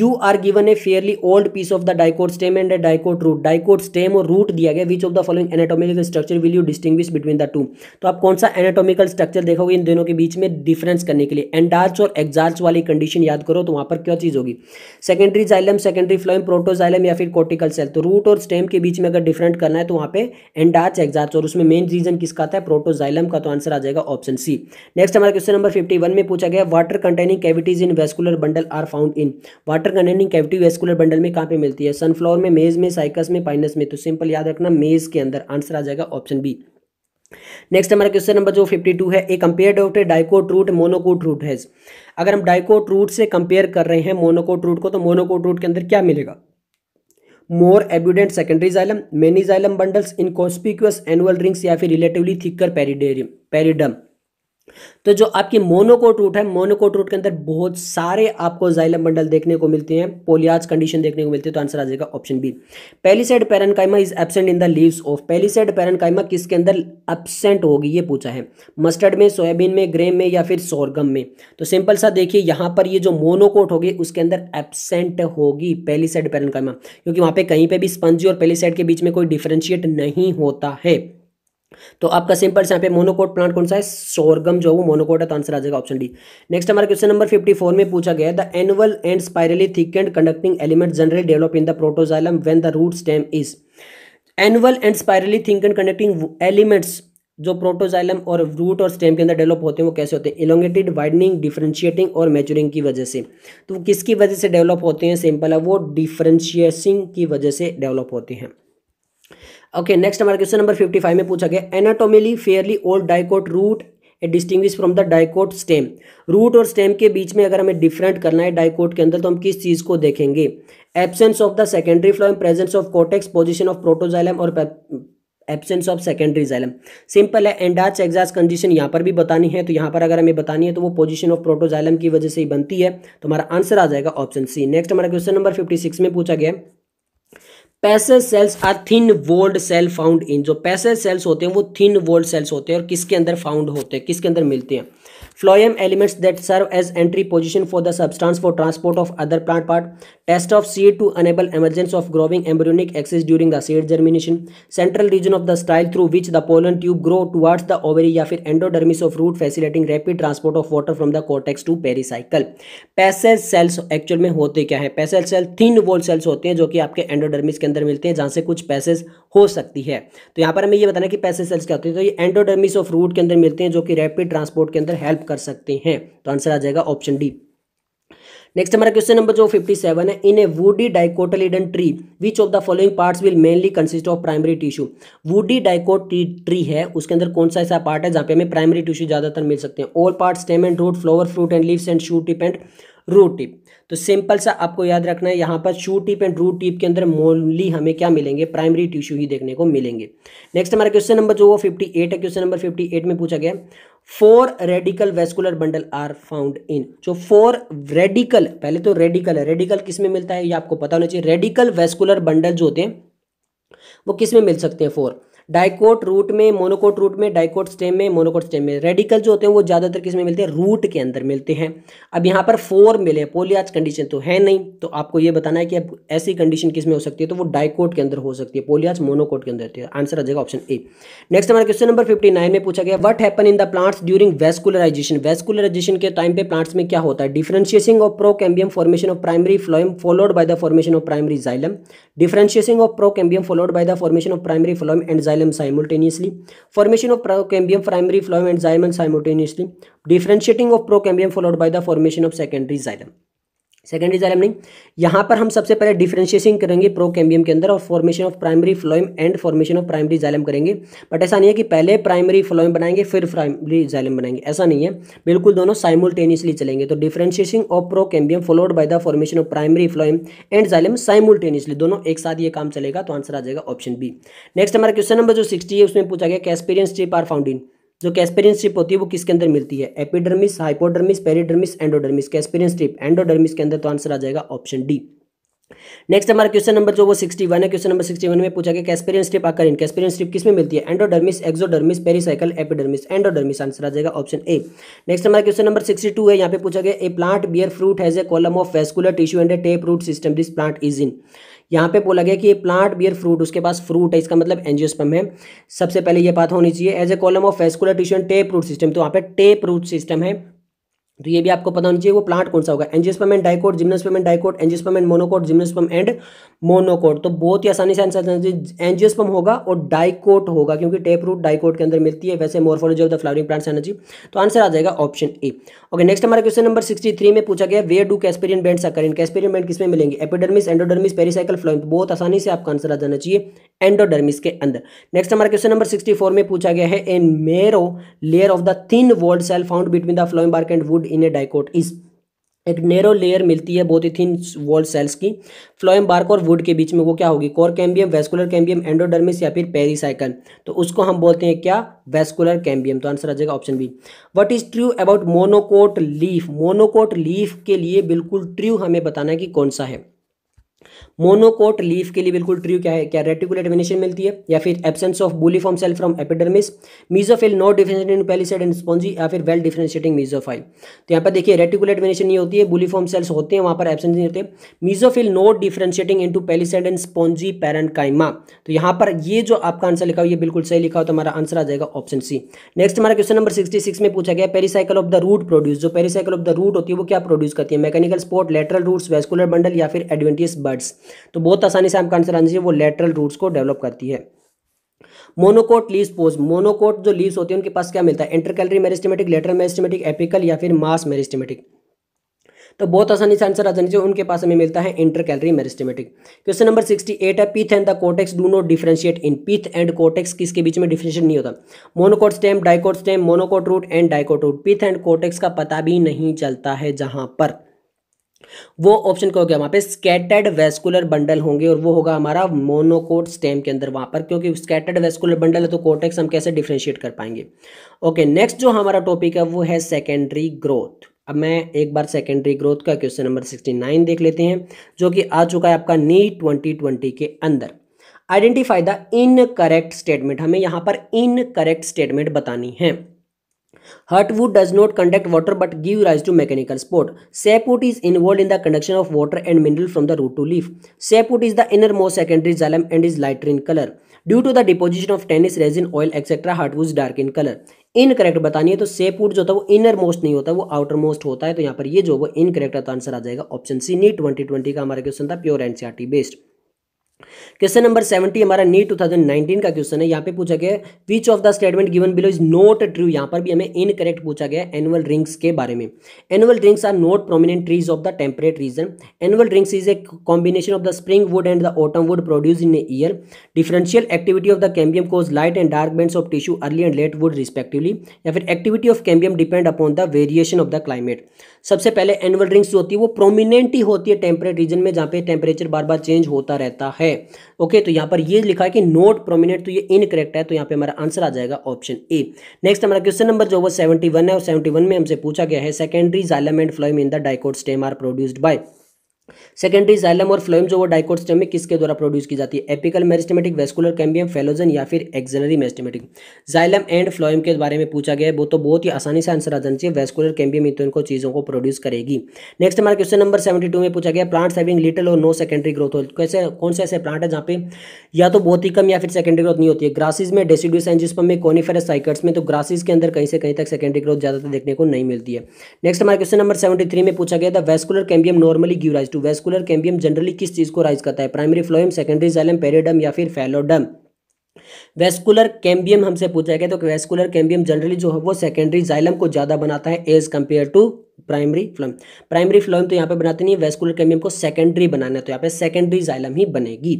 you are given a fairly old piece of the dicot stem and a dicot root dicot stem और root दिया गया which of the following anatomical structure will you distinguish between the two तो आप कौन सा anatomical structure देखोगे इन दोनों के बीच में डिफरेंस करने के लिए एंडार्च और एक्जार्च वाली कंडीशन याद करो तो वहां पर क्या चीज़ होगी secondary xylem secondary phloem protoxylem या फिर कोर्टिकल सेल तो रूट और स्टेम के बीच में अगर डिफरेंट करना है तो वहां पर एंडार्च एक्जार्च और उसमें मेन रीजन किसका था प्रोटोजाइलम का तो आंसर आ जाएगा ऑप्शन सी नेक्स्ट हमारा क्वेश्चन नंबर फिफ्टी वन में पूछा गया water containing cavities in vascular bundle are found in water containing cavity vascular bundle में कहाँ पे मिलती है सनफ्लावर में मेज में साइकस में पाइनस में तो सिंपल याद रखना मेज के अंदर आंसर आ जाएगा ऑप्शन बी नेक्स्ट हमारा क्वेश्चन नंबर जो 52 है a compare doctor dicot root monocot root has अगर हम डाइकोट रूट से कंपेयर कर रहे हैं मोनोकोट रूट को तो मोनोकोट रूट के अंदर क्या मिलेगा more abundant secondary xylem many xylem bundles in conspicuous annual rings या फिर relatively thicker periderm. तो जो आपकी मोनोकोट रूट है मोनोकोट रूट के अंदर बहुत सारे आपको जाइलम बंडल देखने को मिलते हैं पोलियाज कंडीशन देखने को मिलती है तो आंसर आ जाएगा option B side parenchyma is absent in the leaves of side parenchyma किसके अंदर एबसेंट होगी ये पूछा है मस्टर्ड में सोयाबीन में ग्रेम में या फिर सोरगम में तो सिंपल सा देखिए यहाँ पर ये जो मोनोकोट होगी उसके अंदर एबसेंट होगी पहली साइड पेरनकाइमा क्योंकि वहाँ पर कहीं पर भी स्पंजी और पहली साइड के बीच में कोई डिफ्रेंशिएट नहीं होता है तो आपका सिंपल यहाँ पे मोनोकोट प्लांट कौन सा है सोरगम जो है वो मोनोकोट है तो आंसर आ जाएगा ऑप्शन डी नेक्स्ट हमारा क्वेश्चन नंबर 54 में पूछा गया the annual and spirally and conducting element generally develop in the protoxylem when the root stem is annual and spirally and conducting elements जो प्रोटोजाइलम और रूट और stem के अंदर develop होते हैं वो कैसे होते हैं इलोंगेटेड वाइडनिंग डिफ्रेंशिएटिंग और मेजरिंग की वजह से तो किसकी वजह से डेवलप होते हैं सिंपल है वो डिफ्रेंशिएसिंग की वजह से डेवलप होते हैं ओके नेक्स्ट हमारा क्वेश्चन नंबर फिफ्टी फाइव में पूछा गया anatomically fairly old dicot root distinguish from the dicot stem root और स्टेम के बीच में अगर हमें डिफरेंट करना है डाइकोट के अंदर तो हम किस चीज़ को देखेंगे absence of the secondary phloem presence of cortex position of protoxylem और absence of secondary xylem simple है एंडाच एग्जास कंडीशन यहाँ पर भी बतानी है तो यहाँ पर अगर हमें बतानी है तो वो पोजिशन ऑफ प्रोटोजाइलम की वजह से ही बनती है तो हमारा आंसर आ जाएगा ऑप्शन सी नेक्स्ट हमारा क्वेश्चन नंबर फिफ्टी सिक्स में पूछा गया है passage cells are thin walled cell found in जो पैसे सेल्स होते हैं वो थिन वोल्ड सेल्स होते हैं और किसके अंदर फाउंड होते हैं किसके अंदर मिलते हैं phloem elements that serve as entry position for the substance for transport of other plant part testa of seed to enable emergence of growing embryonic axis during the seed germination central region of the style through which the pollen tube grow towards the ovary या फिर endodermis of root facilitating rapid transport of water from the cortex to pericycle passage cells actual में होते क्या है passage cells thin wall cells होते हैं जो कि आपके एंडोडर्मिस के अंदर मिलते हैं जहाँ से कुछ पैसेज हो सकती है तो यहाँ पर हमें यह बताना कि पैसेज सेल्स क्या होते हैं तो ये एंडोडर्मिस ऑफ रूट के अंदर मिलते हैं जो कि रैपिड ट्रांसपोर्ट के अंदर हेल्प कर सकते हैं तो आंसर आ जाएगा ऑप्शन डी नेक्स्ट हमारा क्वेश्चन नंबर जो 57 है in a woody dicotyledon tree which of the following parts will mainly consist of primary tissue woody dicot tree है उसके अंदर कौन सा ऐसा पार्ट है जहाँ पे हमें प्राइमरी टिश्यू ज़्यादातर मिल सकते हैं all part stem and root flower fruit and leaves and shoot tip and root tip तो सिंपल सा आपको याद रखना है यहाँ पर shoot tip and root tip के अंदर मोनली हमें क्या मिलेंगे प्राइमरी टिश्यू ही देखने को मिलेंगे नेक्स्ट हमारा क्वेश्चन नंबर जो वो फिफ्टी है क्वेश्चन नंबर फिफ्टी में पूछा गया for radical vascular bundle are found in जो फोर रेडिकल पहले तो रेडिकल है रेडिकल किस में मिलता है ये आपको पता होना चाहिए रेडिकल वेस्कुलर बंडल जो होते हैं वो किस में मिल सकते हैं फोर डाइकोट रूट में मोनोकोट रूट में डाइकोट स्टेम में मोनोकोट स्टेम में रेडिकल जो होते हैं वो ज़्यादातर किस में मिलते हैं रूट के अंदर मिलते हैं अब यहाँ पर फोर मिले पोलियाज कंडीशन तो है नहीं तो आपको ये बताना है कि अब ऐसी कंडीशन किस में हो सकती है तो वो डाइकोट के अंदर हो सकती है पोलियाज मोनोकोट के अंदर होती है आंसर आ जाएगा ऑप्शन ए नेक्स्ट हमारा क्वेश्चन नंबर फिफ्टी में पूछा गया what happen in the plants during vascularization vascularization के टाइम पे प्लांट्स में क्या होता है differentiation of procambium formation of primary phloem followed by the formation of primary xylem differentiation of procambium followed by the formation of primary phloem and xylem simultaneously formation of procambium primary phloem and xylem simultaneously differentiating of procambium followed by the formation of secondary xylem second is एलमनिंग यहाँ पर हम सबसे पहले differentiation करेंगे pro cambium के अंदर और formation of primary phloem and formation of primary xylem करेंगे बट ऐसा नहीं है कि पहले प्राइमरी फ्लोइम बनाएंगे फिर प्राइमरी जालम बनाएंगे ऐसा नहीं है बिल्कुल दोनों साइमुलटेनियसली चलेंगे तो differentiation of procambium followed by the formation of primary phloem and xylem simultaneously दोनों एक साथ ये काम चलेगा तो आंसर आ जाएगा ऑप्शन बी नेक्स्ट हमारा क्वेश्चन नंबर जो सिक्सटी है उसमें पूछा गया कैसपीरियंस ट्रिप आर फाउंडिंग जो कैस्पेरियन स्ट्रिप होती है वो किसके अंदर मिलती है epidermis hypodermis peridermis endodermis casparian strip endodermis के अंदर तो आंसर आ जाएगा ऑप्शन डी नेक्स्ट हमारा क्वेश्चन नंबर जो वो 61 है क्वेश्चन नंबर 61 में पूछा गया casparian strip in Casparian strip किसमें मिलती है endodermis exodermis pericycle epidermis endodermis answer आ जाएगा ऑप्शन ए नेक्स्ट हमारा क्वेश्चन नंबर 62 है यहाँ पे पूछा गया a plant bear fruit has a column of vascular tissue and a tap root system this plant is in यहाँ पे बोला गया कि ये प्लांट बियर फ्रूट उसके पास फ्रूट है इसका मतलब एंजियोस्पम है सबसे पहले ये बात होनी चाहिए has a column of vascular tissue and tap root system तो यहाँ पे टेप रूट सिस्टम है तो ये भी आपको पता होना चाहिए वो प्लांट कौन सा होगा angiosperm and dicot gymnosperm and dicot angiosperm and monocot gymnosperm and monocot तो बहुत ही आसानी से आंसर एनजियोस्पम होगा और डाइकोट होगा क्योंकि टेप रूट डाइकोट के अंदर मिलती है वैसे morphology of the flowering plants energy तो आंसर आ जाएगा ऑप्शन ए ओके नेक्स्ट हमारा क्वेश्चन नंबर सिक्सटी थ्री में पूछा गया वेयर डू कैस्पेरियन बैंड आकर इन कैस्पेरियन बैंड किसमें मिलेंगे एपिडर्मिस एंडोडर्मिस पेरिसाइकल फ्लोइम बहुत आसानी से आपका आंसर आ जाना चाहिए एंडोडर्मिस के अंदर नेक्स्ट हमारा क्वेश्चन नंबर सिक्सटी फोर में पूछा गया है a narrow layer of the thin walled cell found between the phloem bark and wood in a dicot is एक नेरो लेयर मिलती है बहुत ही थिन वॉल सेल्स की फ्लोएम बार्क और वुड के बीच में वो क्या होगी cork cambium vascular cambium endodermis या फिर पेरिसाइकल तो उसको हम बोलते हैं क्या वेस्कुलर कैम्बियम तो आंसर आ जाएगा option B what is true about monocot leaf monocot leaf के लिए बिल्कुल ट्रू हमें बताना है कि कौन सा है मोनोकोट लीफ के लिए बिल्कुल ट्रू क्या है क्या रेटिकुलेट वेनेशन मिलती है या फिर absence of bulliform cell from epidermis mesophyll not differentiating palisade and spongy या फिर वेल डिफ्रेंशिएटिंग मीजोफाइल तो यहाँ पर देखिए रेटिकुलेट वेनेशन नहीं होती है बुलीफॉर्म सेल्स होते हैं वहाँ पर एब्सेंस नहीं होते mesophyll not differentiating into palisade and spongy parenchyma तो यहाँ पर ये जो आपका आंसर लिखा हो ये बिल्कुल सही लिखा हो तो हमारा आंसर आ जाएगा ऑप्शन सी नेक्स्ट हमारा क्वेश्चन नंबर सिक्सटी सिक्स में पूछा गया pericycle of the root produce जो पेरीसाइकल ऑफ द रूट होती है वो क्या प्रोड्यूस करती है mechanical support lateral roots vascular bundle या फिर एडवेंटियस बर्ड्स तो बहुत आसानी से आपका आंसर आना चाहिए वो लेटरल रूट्स को डेवलप करती है मोनोकोट लीव पोज मोनोकोट जो लीव्स होती है उनके पास क्या मिलता है intercalary meristematic lateral meristematic apical या फिर मास मेरिस्टमेटिक तो बहुत आसानी से आंसर आ जाना चाहिए उनके पास हमें मिलता है intercalary meristematic question number sixty eight है pith and the cortex do not differentiate in pith and cortex किसके बीच में डिफ्रेंशिएट नहीं होता monocot stem dicot stem monocot root and dicot root pith and cortex का पता भी नहीं चलता है जहां पर वो ऑप्शन क्या हो गया वहाँ पे स्कैटर्ड वेस्कुलर बंडल होंगे और वो होगा हमारा मोनोकोट स्टेम के अंदर वहाँ पर क्योंकि स्कैटर्ड वेस्कुलर बंडल है तो कोटेक्स हम कैसे डिफ्रेंशिएट कर पाएंगे ओके नेक्स्ट जो हमारा टॉपिक है वो है सेकेंडरी ग्रोथ अब मैं एक बार सेकेंडरी ग्रोथ का क्वेश्चन नंबर सिक्सटी नाइन देख लेते हैं जो कि आ चुका है आपका नी ट्वेंटी ट्वेंटी के अंदर identify the incorrect statement हमें यहाँ पर इन करेक्ट स्टेटमेंट बतानी है heartwood does not conduct water but give rise to mechanical support sapwood is involved in the conduction of water and mineral from the root to leaf sapwood is the innermost secondary xylem and is lighter in colour due to the deposition of tannins resin oil etcetera heartwood dark in colour in correct बतानी है तो सेपवुड जो होता है वो inner most नहीं होता वो आउटर मोस्ट होता है तो यहाँ पर ये जो वो इन करेक्ट आंसर आ जाएगा option C NEET twenty twenty का हमारा क्वेश्चन था pure NCR based question number seventy हमारा नीट टू थाउजेंड नाइनटीन का क्वेश्चन है यहाँ पे पूछा गया which of the statement given below is not true यहाँ पर भी हमें इनकरेक्ट पूछा गया एनुअल रिंग्स के बारे में annual rings are not prominent trees of the temperate region annual rings is a combination of the spring wood and the autumn wood produce in a year differential activity of the cambium cause light and dark band of tissue early and late wood respectively या फिर activity of cambium depend upon the variation of the climate सबसे पहले annual rings जो होती है वो prominent ही होती है टेम्परेट रीजन में जहाँ पे टेम्परेचर बार बार चेंज होता रहता है ओके तो यहां पर ये लिखा है कि नोट प्रोमिनेंट तो ये इनकरेक्ट है तो यहां पे हमारा आंसर आ जाएगा ऑप्शन ए नेक्स्ट हमारा क्वेश्चन नंबर जो वो सेवेंटी है और सेवेंटी में हमसे पूछा गया है secondary xylem phloem in the dicot stem are produced by secondary xylem और फ्लोएम जो वो डाइकोट स्टेम में किसके द्वारा प्रोड्यूस की जाती है apical meristematic vascular cambium phellogen या फिर axillary meristematic xylem and phloem के बारे में पूछा गया है वो तो बहुत ही आसानी से आंसर आ जाना चाहिए वेस्कुलर कैम्बियम तो इनको चीज़ों को प्रोड्यूस करेगी नेक्स्ट हमारा क्वेश्चन नंबर सेवेंटी में पूछा गया प्लांट्स हैविंग लिटल और नो सेकेंडरी ग्रोथ हो कैसे कौन से ऐसे प्लांट है जहाँ पे या तो बहुत ही कम या फिर सेकेंडरी ग्रोथ नहीं होती है ग्रासिस में डेसिड्यूस जिसमें में कोनीफेरस साइकट्स में तो ग्रासिस के अंदर कहीं से कहीं तक सेकेंडरी ग्रोथ ज़्यादातर देखने को नहीं मिलती है नेक्स्ट हमारा क्वेश्चन नंबर सेवेंटी में पूछा गया था vascular cambium normally give rise to vascular cambium generally किस चीज़ को राइज करता है primary phloem secondary xylem periderm या फिर फेलोडम वेस्कुलर कैम्बियम हमसे पूछा गया तो वेस्कुलर कैम्बियम जनरली जो है वो सेकेंडरी जाइलम को ज़्यादा बनाता है as compared to primary phloem primary phloem तो यहाँ पे बनाते नहीं है वेस्कुलर कैमियम को सेकेंडरी बनाना है तो यहाँ पे सेकेंडरी जाइलम ही बनेगी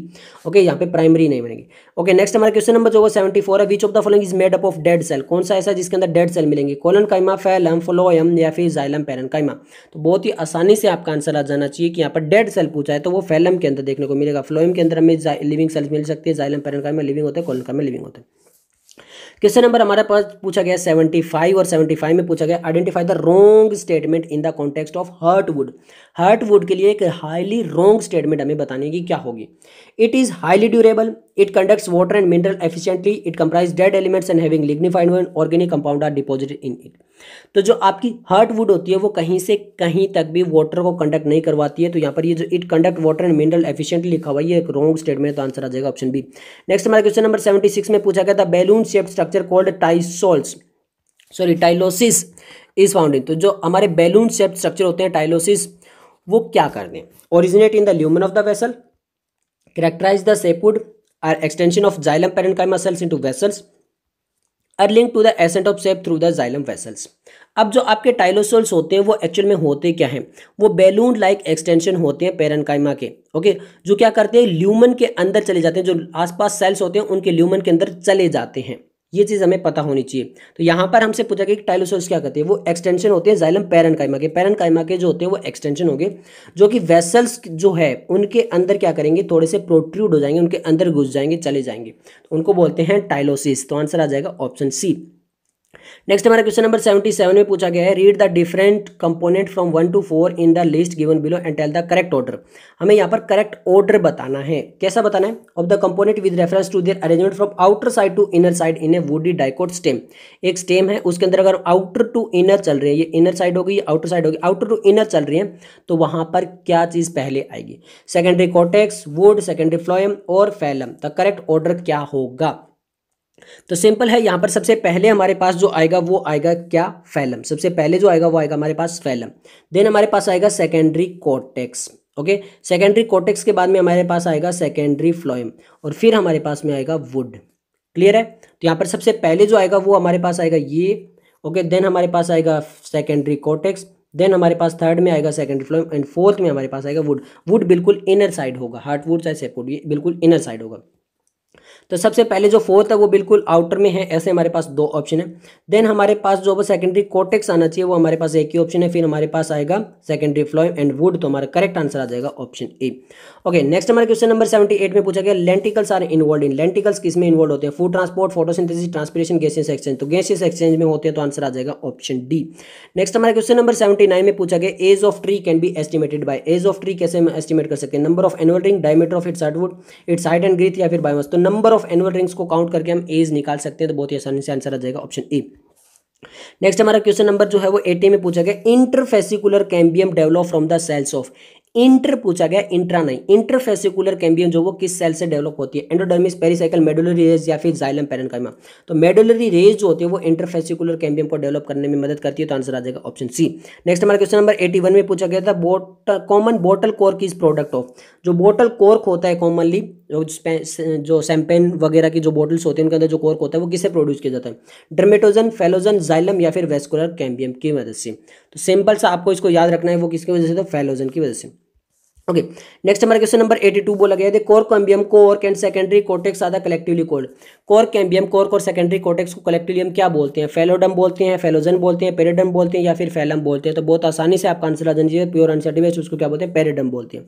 ओके यहाँ पे प्राइमरी नहीं बनेगी ओके नेक्स्ट हमारा क्वेश्चन नंबर जो होगा सेवेंटी फोर है which of the following is made up of dead cell कौन सा ऐसा जिसके अंदर डेड सेल मिलेंगे कोलन काइमा फैलम फ्लोयम या फिर जाइलम पेरन काइमा तो बहुत ही आसानी से आपका आंसर आ जाना चाहिए कि यहाँ पर डेड सेल पूछा है तो वो फैलम के अंदर देखने को मिलेगा फ्लोइम के अंदर हमें लिविंग सेल्स मिल सकती है जाइलम पेरन लिविंग होते हैं कोलन लिविंग होते हैं क्वेश्चन नंबर हमारे पास पूछा गया सेवेंटी फाइव और सेवेंटी फाइव में पूछा गया identify the wrong statement in the context of heartwood heartwood के लिए एक हाईली रोंग स्टेटमेंट हमें बताने की क्या होगी it is highly durable it conducts water and mineral efficiently it comprise dead elements and having lignified organic compound are deposited in it तो जो आपकी हार्ट वुड होती है वो कहीं से कहीं तक भी वाटर को कंडक्ट नहीं करवाती है तो यहाँ पर ये जो it conduct water and mineral efficiently लिखा हुआ ये एक रॉन्ग स्टेटमेंट तो आंसर आ जाएगा ऑप्शन बी नेक्स्ट हमारा क्वेश्चन नंबर सेवेंटी में पूछा गया था balloon shaped structure called tyloses sorry tyloses is found तो जो हमारे बैलून शेप्ड स्ट्रक्चर होते हैं टाइलोसिस वो क्या कर दें originate in the lumen of the vessel characterize the shapewood are extension of xylem parenchyma muscles into vessels are link to the ascent of sap through the xylem vessels अब जो आपके टाइलोसोल्स होते हैं वो एक्चुअल में होते क्या हैं वो बैलून लाइक एक्सटेंशन होते हैं पेरनकाइमा के ओके जो क्या करते हैं ल्यूमन के अंदर चले जाते हैं जो आसपास सेल्स होते हैं उनके ल्यूमन के अंदर चले जाते हैं ये चीज़ हमें पता होनी चाहिए तो यहाँ पर हमसे पूछा गया कि टाइलोसोर्स क्या कहते हैं वो एक्सटेंशन होते हैं जाइलम पैरन कायमा के पैरन कायमा के जो होते हैं वो एक्सटेंशन होंगे जो कि वेसल्स जो है उनके अंदर क्या करेंगे थोड़े से प्रोट्रूड हो जाएंगे उनके अंदर घुस जाएंगे चले जाएंगे तो उनको बोलते हैं टाइलोसिस तो आंसर आ जाएगा ऑप्शन सी नेक्स्ट हमारा क्वेश्चन नंबर सेवेंटी सेवन में पूछा गया है read the different component from one to four in the list given below and tell the correct order हमें यहाँ पर करेक्ट ऑर्डर बताना है कैसा बताना है of the component with reference to their arrangement from outer side to inner side in a woody dicot stem एक stem है उसके अंदर अगर आउटर टू इनर चल रही है ये इनर साइड होगी आउटर साइड होगी आउटर टू इनर चल रही है तो वहाँ पर क्या चीज़ पहले आएगी secondary cortex wood secondary phloem और फैलम द करेक्ट ऑर्डर क्या होगा तो सिंपल है यहां पर सबसे पहले हमारे पास जो आएगा वो आएगा क्या फैलम सबसे पहले जो आएगा वो आएगा हमारे पास फैलम देन हमारे पास आएगा secondary cortex okay secondary cortex के बाद में हमारे पास आएगा सेकेंडरी फ्लोइम और फिर हमारे पास में आएगा वुड क्लियर है तो यहां पर सबसे पहले जो आएगा वो हमारे पास आएगा ये ओके देन हमारे पास आएगा सेकेंडरी कोटेक्स देन हमारे पास थर्ड में आएगा सेकेंडरी फ्लोइम एंड फोर्थ में हमारे पास आएगा वुड वुड बिल्कुल इनर साइड होगा हार्ट वुड चाहे सेपवुड ये बिल्कुल इनर साइड होगा तो सबसे पहले जो फोर्थ है वो बिल्कुल आउटर में है ऐसे हमारे पास दो ऑप्शन है देन हमारे पास जो सेकेंडरी कोटेक्स आना चाहिए वो हमारे पास एक ही ऑप्शन है फिर हमारे पास आएगा सेकेंडरी फ्लोइम एंड वुड तो हमारा करेक्ट आंसर आ जाएगा ऑप्शन ए ओके नेक्स्ट हमारे क्वेश्चन नंबर सेवेंटी एट में पूछा गया lenticels are involve in lenticels किस में इन्वॉल्व होते हैं food transport photosynthesis transpiration gaseous exchange तो गैसियस एक्सचेंज में होते हैं तो आंसर आ जाएगा ऑप्शन डी नेक्स्ट हमारे क्वेश्चन नंबर सेवेंटी नाइन में पूछा गया age of tree can be estimated by age of tree कैसे हम एस्टिमेट कर सकते हैं number of annual ring diameter of its hardwood its height and girth या फिर बायोमास तो number number of annual rings को काउंट करके हम एज निकाल सकते हैं तो बहुत ही आसानी से आंसर आ जाएगा ऑप्शन ए नेक्स्ट हमारा क्वेश्चन नंबर जो है वो एटी में पूछा गया interfascicular cambium develop from the cells of inter पूछा गया इंट्रा नहीं इंटर फेसिकुलर कैम्बियम जो वो किस सेल से डेवलप होती है एंडोडर्मिस पेरिसाइकल मेडुलरी रेज या फिर जाइलम पेरेंकाइमा तो मेडुलरी रेज जो होती है वो इंटर फेसिकुलर कैम्बियम को डेवलप करने में मदद करती है तो आंसर आ जाएगा ऑप्शन सी नेक्स्ट हमारा क्वेश्चन नंबर एटी में पूछा गया था boat common bottle cork is product of जो बोटल कोर्क होता है कॉमनली जो जो सैम्पेन वगैरह की जो बॉटल्स होती है उनके अंदर जो कोर्क होता है वो किससे प्रोड्यूस किया जाता है ड्रमेटोजन फेलोजन जाइलम या फिर वेस्कुलर कैम्बियम की मदद से तो सिंपल सा आपको इसको याद रखना है वो किसकी वजह से तो फेलोजन की वजह से ओके नेक्स्ट हमारा क्वेश्चन नंबर 82 बोला गया है cork cambium cork and secondary cortex आधा collectively called cork cambium cork और सेकेंडरी कोटेक्स को कलेक्टिवली हम क्या बोलते हैं फेलोडम बोलते हैं फेलोजन बोलते हैं पेरेडम बोलते हैं या फिर फैलम बोलते हैं तो बहुत आसानी से आपका आंसर आ जाए प्योर आंसर डिवेस्ट उसको क्या बोलते हैं पेरेडम बोलते हैं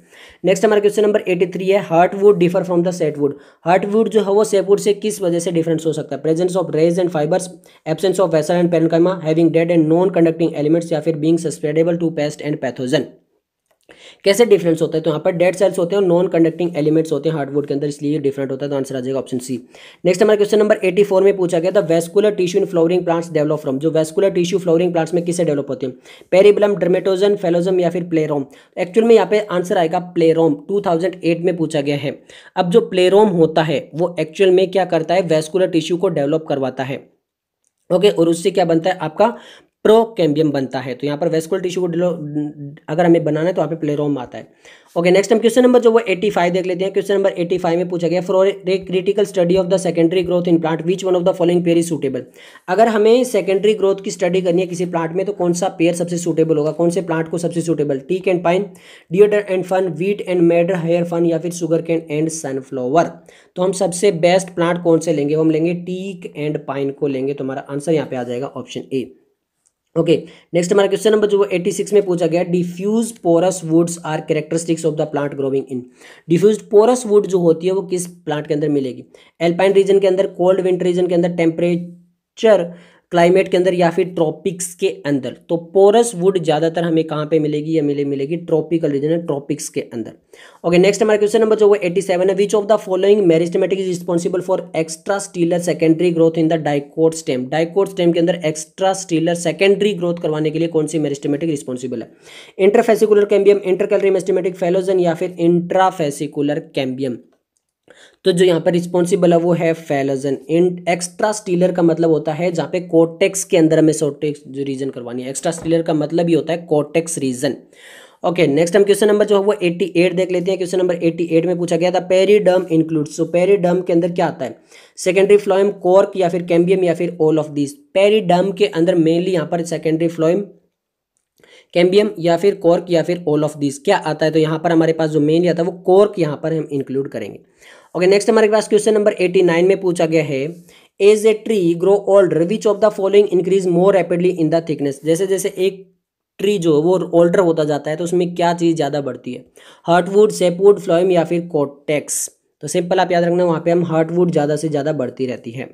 नेक्स्ट हमारा क्वेश्चन नंबर एटी है heartwood differ from the sapwood heartwood जो है वो सेटवुड से किस वजह से डिफरेंस हो सकता है presence of rays and fibres absence of vessel and parenchyma having dead and non conducting elements या फिर being susceptible to pest and pathogen कैसे डिफरेंस होता है तो यहाँ पर डेड सेल्स होते हैं और नॉन कंडक्टिंग एलिमेंट्स होते हैं हार्डवुड के अंदर इसलिए ये डिफरेंट होता है तो आंसर आ जाएगा ऑप्शन सी नेक्स्ट हमारा क्वेश्चन नंबर 84 में पूछा गया था vascular tissue in flowering plants develop from जो वेस्कुलर टिश्यू फ्लोरिंग प्लांट्स में किससे डेवलप होते हैं पेरीबलम ड्रमेटोजन फेलोजम या फिर प्लेरोम एक्चुअल में यहाँ पे आंसर आएगा प्लेरोम टू में पूछा गया है अब जो प्लेरोम होता है वो एक्चुअल में क्या करता है वेस्कुलर टिश्यू को डेवलप करवाता है ओके okay, और उससे क्या बनता है आपका प्रोकैम्बियम बनता है तो यहाँ पर वेस्कुलर टिश्यू को डिलो अगर हमें बनाना है तो यहाँ पे प्लेरोम आता है ओके नेक्स्ट हम क्वेश्चन नंबर जो वो 85 देख लेते हैं क्वेश्चन नंबर 85 में पूछा गया for a critical study of the secondary growth in plant which one of the following pair is suitable अगर हमें सेकेंडरी ग्रोथ की स्टडी करनी है किसी प्लांट में तो कौन सा पेयर सबसे सूटेबल होगा कौन से प्लांट को सबसे suitable teak and pine deodar and fern wheat and maidenhair fern या फिर शुगर कैन एंड सनफ्लावर तो हम सबसे बेस्ट प्लांट कौन से लेंगे हम लेंगे टीक एंड पाइन को लेंगे तो हमारा आंसर यहाँ पे आ जाएगा ऑप्शन ए ओके नेक्स्ट हमारा क्वेश्चन नंबर जो एटी सिक्स में पूछा गया diffuse porous woods are characteristics of the plant growing in diffuse porous wood जो होती है वो किस प्लांट के अंदर मिलेगी एल्पाइन रीजन के अंदर कोल्ड विंटर रीजन के अंदर टेम्परेचर क्लाइमेट के अंदर या फिर ट्रॉपिक्स के अंदर तो पोरस वुड ज़्यादातर हमें कहाँ पे मिलेगी या मिले मिलेगी ट्रॉपिकल रीजन है ट्रॉपिक्स के अंदर ओके नेक्स्ट हमारा क्वेश्चन नंबर जो वो एटी सेवन है which of the following meristematic is responsible for extra stelar secondary growth in the dicot stem dicot stem के अंदर एक्स्ट्रा स्टीलर सेकेंडरी ग्रोथ करवाने के लिए कौन सी मेरिस्टमेटिक रिस्पॉन्सिबल है interfascicular cambium intercalary meristematic phellogen या फिर इंट्राफेसिकुलर कैम्बियम तो जो यहाँ पर रिस्पॉन्सिबल है वो है फेलोजन एज एक्स्ट्रा स्टीलर का मतलब होता है जहाँ पे कोटेक्स के अंदर हमें सोटेक्स जो रीजन करवानी है एक्स्ट्रा स्टीलर का मतलब ही होता है कोटेक्स रीजन ओके नेक्स्ट हम क्वेश्चन नंबर जो है वो 88 देख लेते हैं क्वेश्चन नंबर 88 में पूछा गया था पेरीडर्म इंक्लूड्स तो पेरीडर्म के अंदर क्या आता है सेकेंडरी फ्लोइम कॉर्क या फिर कैम्बियम या फिर ऑल ऑफ दिस पेरीडर्म के अंदर मेनली यहाँ पर सेकेंडरी फ्लोइम कैम्बियम या फिर कॉर्क या फिर ऑल ऑफ दिस क्या आता है तो यहाँ पर हमारे पास जो मेनली आता है वो कॉर्क यहाँ पर हम इंक्लूड करेंगे ओके नेक्स्ट हमारे पास क्वेश्चन नंबर एटी नाइन में पूछा गया है as a tree grow older which of the following increase more rapidly in the thickness जैसे जैसे एक ट्री जो वो ओल्डर होता जाता है तो उसमें क्या चीज़ ज़्यादा बढ़ती है हार्टवुड सेपवुड फ्लोइम या फिर कोटेक्स तो सिंपल आप याद रखना वहाँ पे हम हार्टवुड ज़्यादा से ज़्यादा बढ़ती रहती है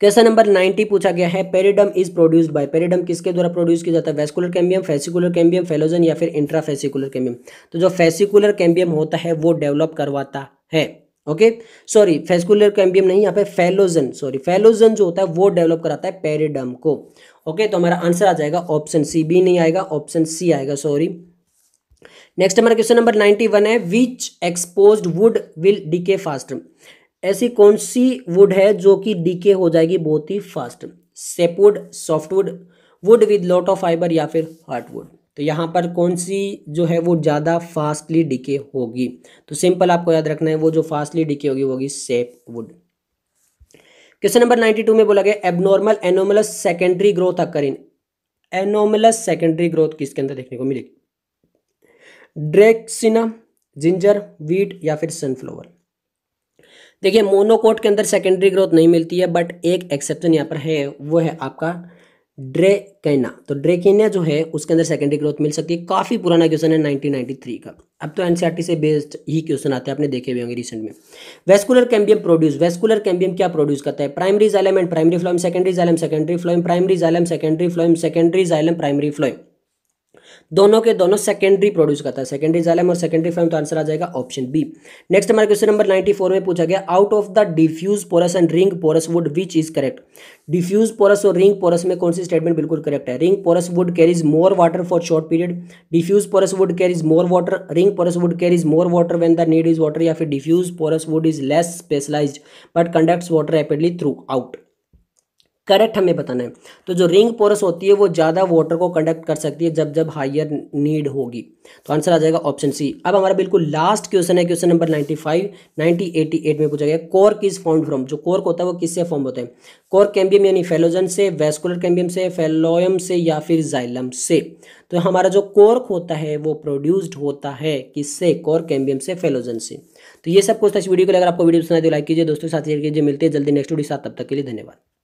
क्वेश्चन नंबर नाइनटी पूछा गया है periderm is produced by periderm किसके द्वारा प्रोड्यूस किया जाता है vascular cambium fascicular cambium phellogen या फिर इंट्राफेसिकुलर कैम्बियम तो जो फेसिकुलर कैम्बियम होता है वो डेवलप करवाता है ओके सॉरी फेस्कुलर कैम्बियम नहीं यहाँ पे फेलोजन सॉरी फेलोजन जो होता है वो डेवलप कराता है पेरिडम को ओके तो हमारा आंसर आ जाएगा ऑप्शन सी बी नहीं आएगा ऑप्शन सी आएगा सॉरी नेक्स्ट हमारा क्वेश्चन नंबर नाइन्टी वन है which expose wood will decay fast ऐसी कौन सी वुड है जो कि डीके हो जाएगी बहुत ही fast sapwood softwood wood with lot of fibre या फिर हार्डवुड तो यहाँ पर कौन सी जो है वो ज़्यादा फास्टली डिके होगी तो सिंपल आपको याद रखना है वो जो फास्टली डिके होगी वो होगी sapwood question number ninety two में बोला गया abnormal anomalous secondary growth occur in anomalous secondary growth किसके अंदर देखने को मिलेगी ड्रेक्सिना जिंजर वीट या फिर सनफ्लावर देखिए मोनोकोट के अंदर सेकेंडरी ग्रोथ नहीं मिलती है बट एक एक्सेप्शन यहाँ पर है वो है आपका ड्रेकेना तो ड्रेकेना जो है उसके अंदर सेकेंडरी ग्रोथ मिल सकती है काफ़ी पुराना क्वेश्चन है 1993 का अब तो एनसीईआरटी e से बेस्ड ही क्वेश्चन आते हैं आपने देखे हुए होंगे रिसेंट में vascular cambium produce vascular cambium क्या प्रोड्यूस करता है primary xylem and primary phloem secondary xylem secondary phloem primary xylem secondary phloem secondary xylem primary phloem दोनों के दोनों सेकेंडरी प्रोड्यूस करता है सेकेंडरी जालम और सेकेंडरी फ्लेम तो आंसर आ जाएगा ऑप्शन बी नेक्स्ट हमारे क्वेश्चन नंबर 94 में पूछा गया out of the diffuse porous and ring porous wood which is correct diffuse porous और रिंग पोरस में कौन सी स्टेटमेंट बिल्कुल करेक्ट है ring porous wood carries more water for short period diffuse porous wood carries more water ring porous wood carries more water when the need is water या फिर diffuse porous wood is less specialise but conducts water rapidly throughout correct हमें बताना है तो जो ring porous होती है वो ज़्यादा वाटर को कंडक्ट कर सकती है जब जब हायर नीड होगी तो आंसर आ जाएगा ऑप्शन सी अब हमारा बिल्कुल लास्ट क्वेश्चन है क्वेश्चन नंबर 95 1988 में पूछा गया कोर्क इज फॉर्म फ्रॉम जो कोर्क होता है वो किससे फॉर्म होते हैं कोर्क कैम्बियम यानी फेलोजन से वेस्कुलर कैम्बियम से फेलोयम से या फिर जाइलम से तो हमारा जो कोर्क होता है वो प्रोड्यूस्ड होता है किससे कोर कैम्बियम से फेलोजन से तो ये सब कुछ था इस वीडियो को अगर आपको वीडियो पसंद आए तो लाइक कीजिए दोस्तों साथ शेयर कीजिए मिलते हैं जल्दी नेक्स्ट वीडियो साथ तब तक के लिए धन्यवाद